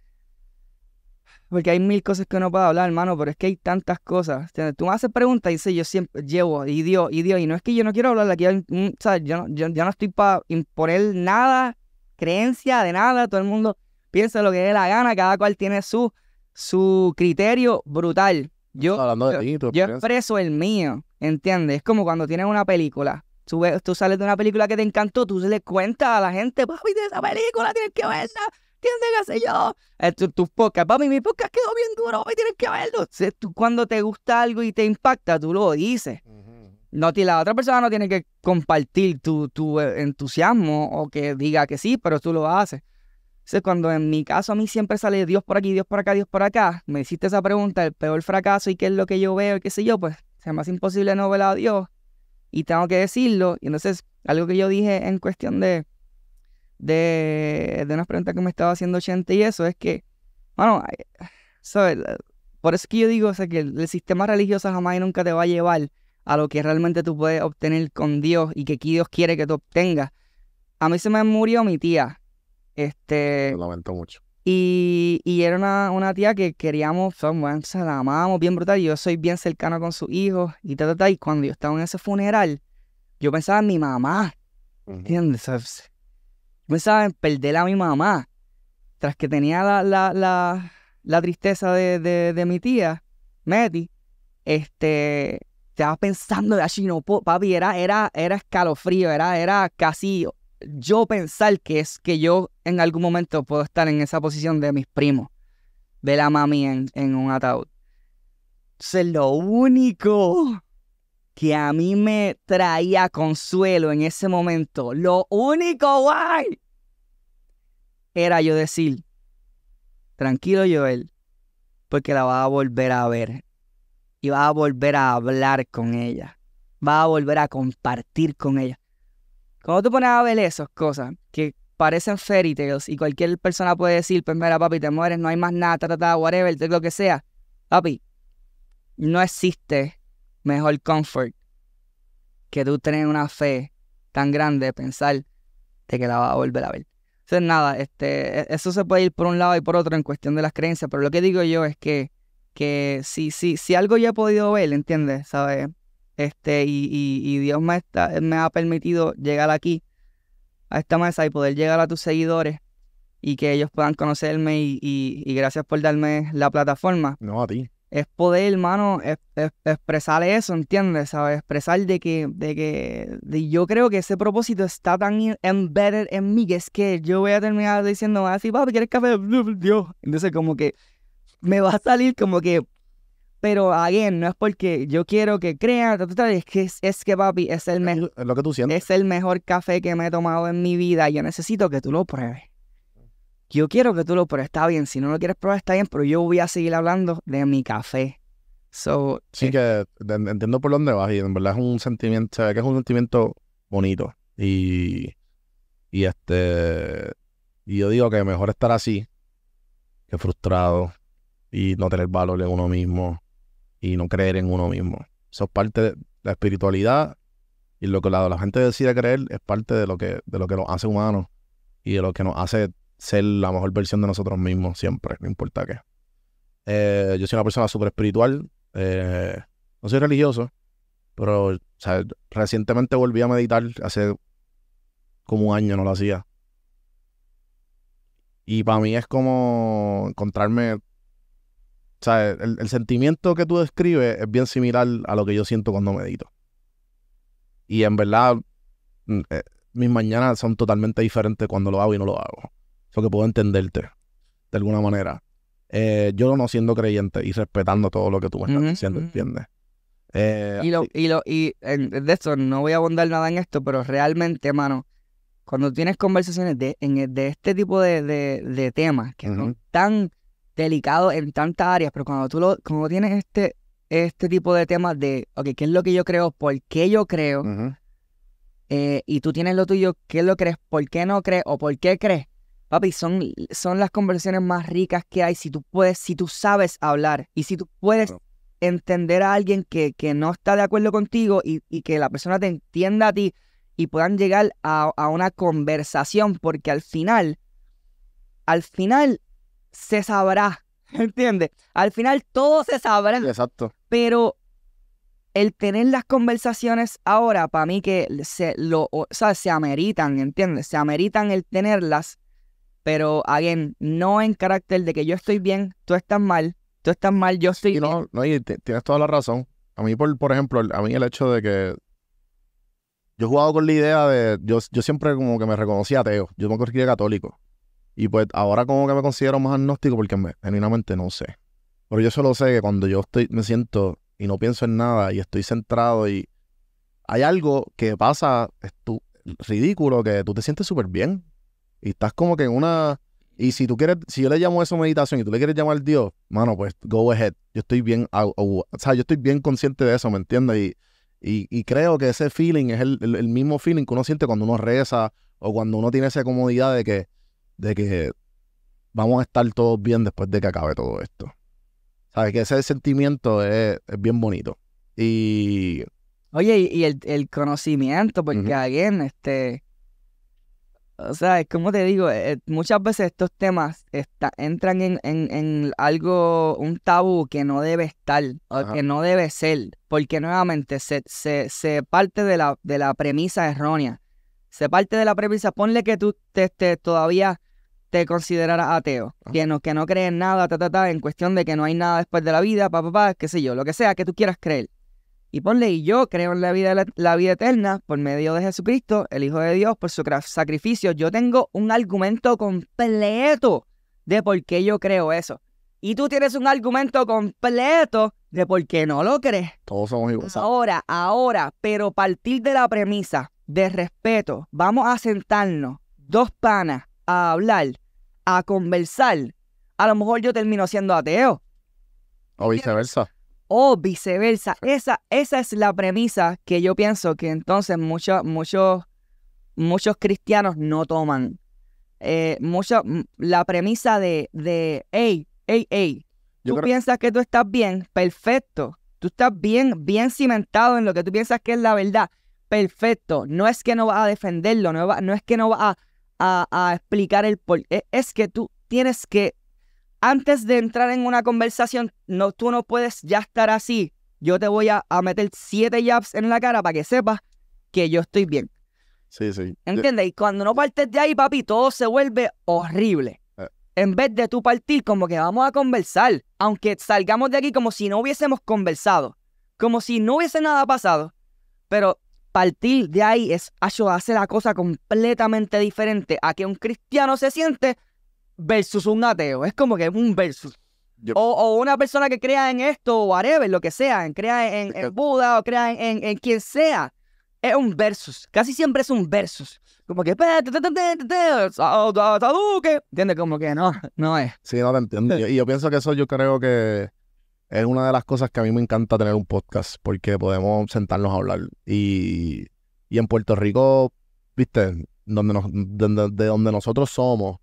porque hay mil cosas que uno puede hablar, hermano, pero es que hay tantas cosas. tú me haces preguntas y sé, yo siempre llevo, y Dios, y Dios, y no es que yo no quiero hablar aquí, Yo, no, no estoy para imponer nada, creencia de nada, todo el mundo piensa lo que dé la gana, cada cual tiene su, su criterio brutal. Yo, hablando de yo expreso el mío, ¿entiendes? Es como cuando tienes una película, tú, sales de una película que te encantó, tú se le cuentas a la gente, papi, de esa película tienes que verla ¿entiendes? ¿Qué sé yo? Eh, tus tu podcasts, papi, mi podcast quedó bien duro, hoy tienes que verlo. tú, cuando te gusta algo y te impacta, tú lo dices. no la otra persona no tiene que compartir tu, tu eh, entusiasmo o que diga que sí, pero tú lo haces. Entonces, cuando en mi caso a mí siempre sale Dios por aquí, Dios por acá, Dios por acá, me hiciste esa pregunta, el peor fracaso y qué es lo que yo veo y qué sé yo, pues se me hace imposible no ver a Dios y tengo que decirlo. Y entonces, algo que yo dije en cuestión de de, de unas preguntas que me estaba haciendo Chente y eso, es que, bueno, ¿sabes? Por eso que yo digo, o sea, que el, sistema religioso jamás y nunca te va a llevar a lo que realmente tú puedes obtener con Dios y que aquí Dios quiere que tú obtengas. A mí se me murió mi tía. Este. Lo lamento mucho. Y, y era una, una, tía que queríamos, son la amamos bien brutal. Yo soy bien cercano con sus hijos y ta, ta, ta. Y cuando yo estaba en ese funeral, yo pensaba en mi mamá. ¿Entiendes? me en perder a mi mamá. Tras que tenía la, la, la, tristeza de, de, mi tía, Meti, este, estaba pensando de allí, no, papi, era, era, escalofrío, era, era casi yo pensar que es que yo en algún momento puedo estar en esa posición de mis primos, de la mami en, un ataúd. es lo único que a mí me traía consuelo en ese momento, lo único guay era yo decir, tranquilo Joel, porque la vas a volver a ver y vas a volver a hablar con ella, vas a volver a compartir con ella. Cuando tú pones a ver esas cosas que parecen fairy tales y cualquier persona puede decir, pues mira papi, te mueres, no hay más nada, whatever, lo que sea, papi, no existe mejor comfort que tú tener una fe tan grande, pensar de que la vas a volver a ver. Entonces, nada, este, e, eso se puede ir por un lado y por otro en cuestión de las creencias, pero lo que digo yo es que, que si, si, si algo ya he podido ver, ¿entiendes? ¿Sabes? Este, y, y, y Dios me, está, me ha permitido llegar aquí, a esta mesa, y poder llegar a tus seguidores y que ellos puedan conocerme y, y, y gracias por darme la plataforma. No, a ti es poder, hermano, expresar eso, ¿entiendes? Expresar de que, de que yo creo que ese propósito está tan embedded en mí que es que yo voy a terminar diciendo así, ah, papi, ¿quieres café? Dios. Entonces, como que me va a salir como que. Pero, again, no es porque yo quiero que crean, es que, es, que, papi, es el mejor. lo que tú Es el mejor café que me he tomado en mi vida. Yo necesito que tú lo pruebes yo quiero que tú lo pruebes, está bien, si no lo quieres probar está bien, pero yo voy a seguir hablando de mi café. So, sí eh, que entiendo por dónde vas y en verdad es un sentimiento, que es un sentimiento bonito y, este y yo digo que mejor estar así que frustrado y no tener valor en uno mismo y no creer en uno mismo. Eso es parte de la espiritualidad y lo que la, gente decide creer es parte de lo que de lo que nos hace humanos y de lo que nos hace ser la mejor versión de nosotros mismos siempre, no importa qué. Eh, yo soy una persona súper espiritual, eh, no soy religioso, pero recientemente volví a meditar, hace como un año no lo hacía. Y para mí es como encontrarme, o sea, el, sentimiento que tú describes es bien similar a lo que yo siento cuando medito. Y en verdad, mm, eh, mis mañanas son totalmente diferentes cuando lo hago y no lo hago porque puedo entenderte de alguna manera. Eh, yo no siendo creyente y respetando todo lo que tú estás diciendo, ¿entiendes? Eh, y lo, y y de esto no voy a abundar nada en esto, pero realmente, hermano, cuando tienes conversaciones de, este tipo de, temas que son tan delicados en tantas áreas, pero cuando tú lo, cuando tienes este, este tipo de temas de, ok, ¿qué es lo que yo creo? ¿Por qué yo creo? Eh, y tú tienes lo tuyo, ¿qué es lo crees? ¿Por qué no crees? ¿O por qué crees? Papi, son, son las conversaciones más ricas que hay si tú puedes, si tú sabes hablar y si tú puedes entender a alguien que, que no está de acuerdo contigo y, que la persona te entienda a ti y puedan llegar a, una conversación, porque al final, al final se sabrá, ¿entiendes? Al final todo se sabrá. Exacto. Pero el tener las conversaciones ahora, para mí que se lo, se ameritan, ¿entiendes? Se ameritan el tenerlas pero, again, no en carácter de que yo estoy bien, tú estás mal, tú estás mal, yo estoy no, No, y tienes toda la razón. A mí, por, por ejemplo, a mí el hecho de que yo he jugado con la idea de, yo, siempre como que me reconocía ateo, yo me consideraba católico. Y pues ahora como que me considero más agnóstico porque me, genuinamente no sé. Pero yo solo sé que cuando yo estoy, me siento y no pienso en nada y estoy centrado y hay algo que pasa es tu, ridículo que tú te sientes súper bien. Y estás como que en una... Y si tú quieres, si yo le llamo eso meditación y tú le quieres llamar Dios, mano, pues go ahead. Yo estoy bien, o, sea, yo estoy bien consciente de eso, ¿me entiendes? Y, y, creo que ese feeling es el, mismo feeling que uno siente cuando uno reza o cuando uno tiene esa comodidad de que, de que vamos a estar todos bien después de que acabe todo esto. ¿Sabes? Que ese sentimiento es, bien bonito. Y. Oye, y, el, conocimiento, porque alguien, este o sea, es como te digo, eh, eh, muchas veces estos temas entran en, algo, un tabú que no debe estar, que no debe ser, porque nuevamente se, se, parte de la, de la premisa errónea. Se parte de la premisa, ponle que tú te, todavía te consideraras ateo, que no, que no crees nada, ta, ta, ta, en cuestión de que no hay nada después de la vida, papá, pa, pa, qué sé yo, lo que sea que tú quieras creer. Y ponle, y yo creo en la vida, la, vida eterna por medio de Jesucristo, el Hijo de Dios, por su sacrificio. Yo tengo un argumento completo de por qué yo creo eso. Y tú tienes un argumento completo de por qué no lo crees. Todos somos iguales. Ahora, ahora, pero partir de la premisa de respeto, vamos a sentarnos dos panas a hablar, a conversar. A lo mejor yo termino siendo ateo. O viceversa o viceversa. Esa, esa es la premisa que yo pienso que entonces muchos, muchos, muchos cristianos no toman. Eh, mucho, la premisa de, de hey, hey, hey, tú piensas que tú estás bien, perfecto. Tú estás bien, bien cimentado en lo que tú piensas que es la verdad, perfecto. No es que no vas a defenderlo, no, no es que no vas a, explicar el por e, es que tú tienes que antes de entrar en una conversación, no, tú no puedes ya estar así. Yo te voy a, meter siete jabs en la cara para que sepas que yo estoy bien. Sí, sí. ¿Entiendes? Y cuando no partes de ahí, papi, todo se vuelve horrible. Ah. En vez de tú partir como que vamos a conversar, aunque salgamos de aquí como si no hubiésemos conversado, como si no hubiese nada pasado, pero partir de ahí es, hacer la cosa completamente diferente a que un cristiano se siente versus un ateo. Es como que es un versus. o, una persona que crea en esto, o whatever, lo que sea, crea en, el Buda o crea en, quien sea. Es un versus. Casi siempre es un versus. Como que. ¿Entiendes? Como que no, no es. Sí, no te entiendo. Y yo pienso que eso yo creo que es una de las cosas que a mí me encanta tener un podcast, porque podemos sentarnos a hablar. Y, y en Puerto Rico, viste, donde nos, de donde nosotros somos,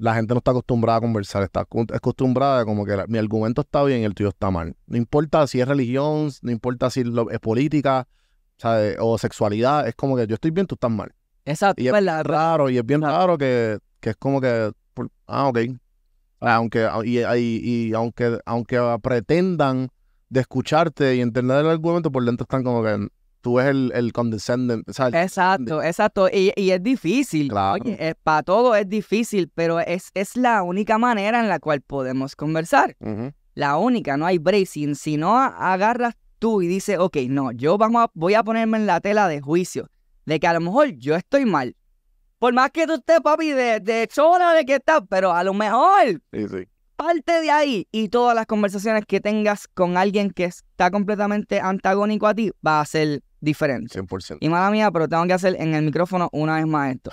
la gente no está acostumbrada a conversar, está acostumbrada a como que mi argumento está bien y el tuyo está mal. No importa si es religión, no importa si es política o sexualidad, es como que yo estoy bien, tú estás mal. Exacto. Y es pues raro, y es bien raro que, que, es como que, ah, ok. Aunque, y, y, y, aunque, aunque pretendan de escucharte y entender el argumento, por dentro están como que, tú eres el, el exacto, exacto. Y, es difícil. Claro. Oye, eh, para todo es difícil, pero es, es la única manera en la cual podemos conversar. La única, no hay bracing. Si no agarras tú y dices, ok, no, yo vamos voy a ponerme en la tela de juicio, de que a lo mejor yo estoy mal. Por más que tú estés, papi, de, de de que estás, pero a lo mejor parte de ahí y todas las conversaciones que tengas con alguien que está completamente antagónico a ti va a ser diferente. 100%. Y mala mía, pero tengo que hacer en el micrófono una vez más esto.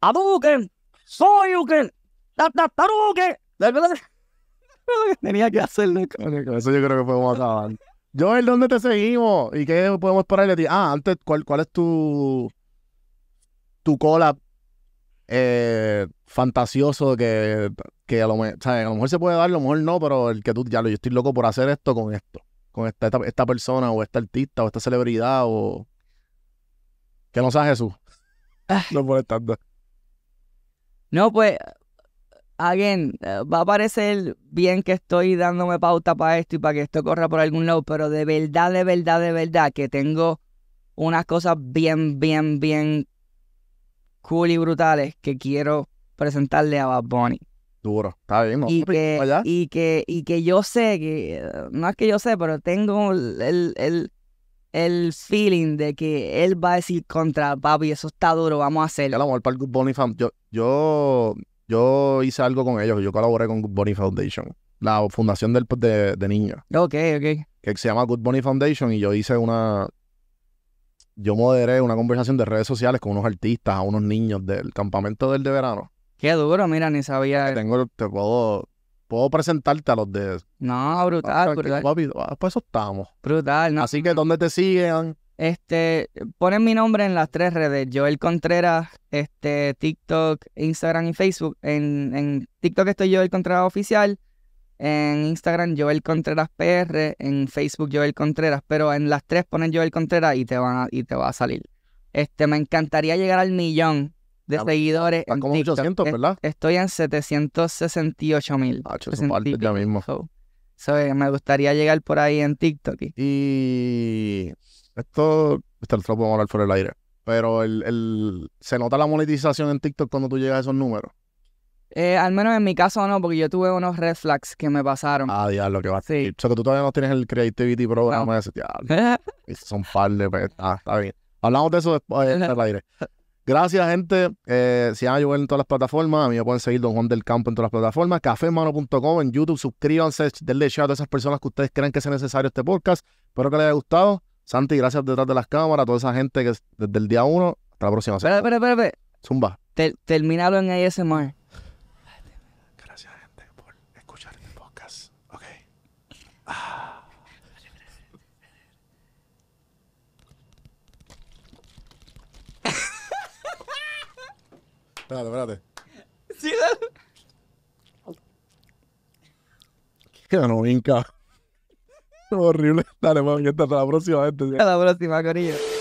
Aduken, Soyuken, Tataruken. Tenía que hacerlo. Eso yo creo que podemos acabar. Joel, ¿dónde te seguimos? ¿Y qué podemos esperar de ti? Ah, antes, ¿cuál, cuál es tu, tu cola eh, fantasioso que, que a, lo, o a lo mejor se puede dar, a lo mejor no, pero el que tú ya lo, yo estoy loco por hacer esto con esto? con esta, persona o esta artista o esta celebridad o... Que no sea Jesús. no ah. estar No, pues, again, eh, va a parecer bien que estoy dándome pauta para esto y para que esto corra por algún lado, pero de verdad, de verdad, de verdad que tengo unas cosas bien, bien, bien cool y brutales que quiero presentarle a Bad Bunny. Duro, está bien. Y, que, y, que, yo sé, que no es que yo sé, pero tengo el, el, feeling de que él va a decir contra papi, eso está duro, vamos a hacerlo. yo, yo, hice algo con ellos, yo colaboré con Good Bunny Foundation, la fundación de, de niños. Ok, ok. Que se llama Good Bunny Foundation y yo hice una, yo moderé una conversación de redes sociales con unos artistas, a unos niños del campamento del de verano Qué duro, mira, ni sabía. tengo, te puedo, puedo presentarte a los de. No, brutal, ah, brutal. Ah, pues eso estamos. Brutal, ¿no? Así que, ¿dónde te siguen? Este, ponen mi nombre en las tres redes, Joel Contreras, este, TikTok, Instagram y Facebook. En, en TikTok estoy Joel Contreras Oficial, en Instagram Joel Contreras PR, en Facebook Joel Contreras, pero en las tres ponen Joel Contreras y te van a, y te va a salir. Este, me encantaría llegar al millón de seguidores. En como TikTok. 800, ¿verdad? Estoy en 768 mil. Ah, ya mismo. Eh, me gustaría llegar por ahí en TikTok. Y esto, esto lo podemos hablar por el aire. Pero el, ¿se nota la monetización en TikTok cuando tú llegas a esos números? Eh, al menos en mi caso no, porque yo tuve unos red flags que me pasaron. Ah, diablo, que va. Sí. O sea, que tú todavía no tienes el Creativity Program. Ese, diablo. son par de... Ah, está bien. Hablamos de eso después eh, del aire. Gracias, gente. Eh, si van a en todas las plataformas, a mí me pueden seguir Don Juan del Campo en todas las plataformas, cafemano.com en YouTube, suscríbanse, denle shout a esas personas que ustedes creen que sea necesario este podcast. Espero que les haya gustado. Santi, gracias detrás de las cámaras, a toda esa gente que desde el día uno hasta la próxima. Espera, espera, espera. Zumba. terminalo en ASMR. Espérate, espérate. Sí, dale. Qué no, vinca. Horrible. Dale, mami, hasta la próxima. Hasta la próxima, Corillo.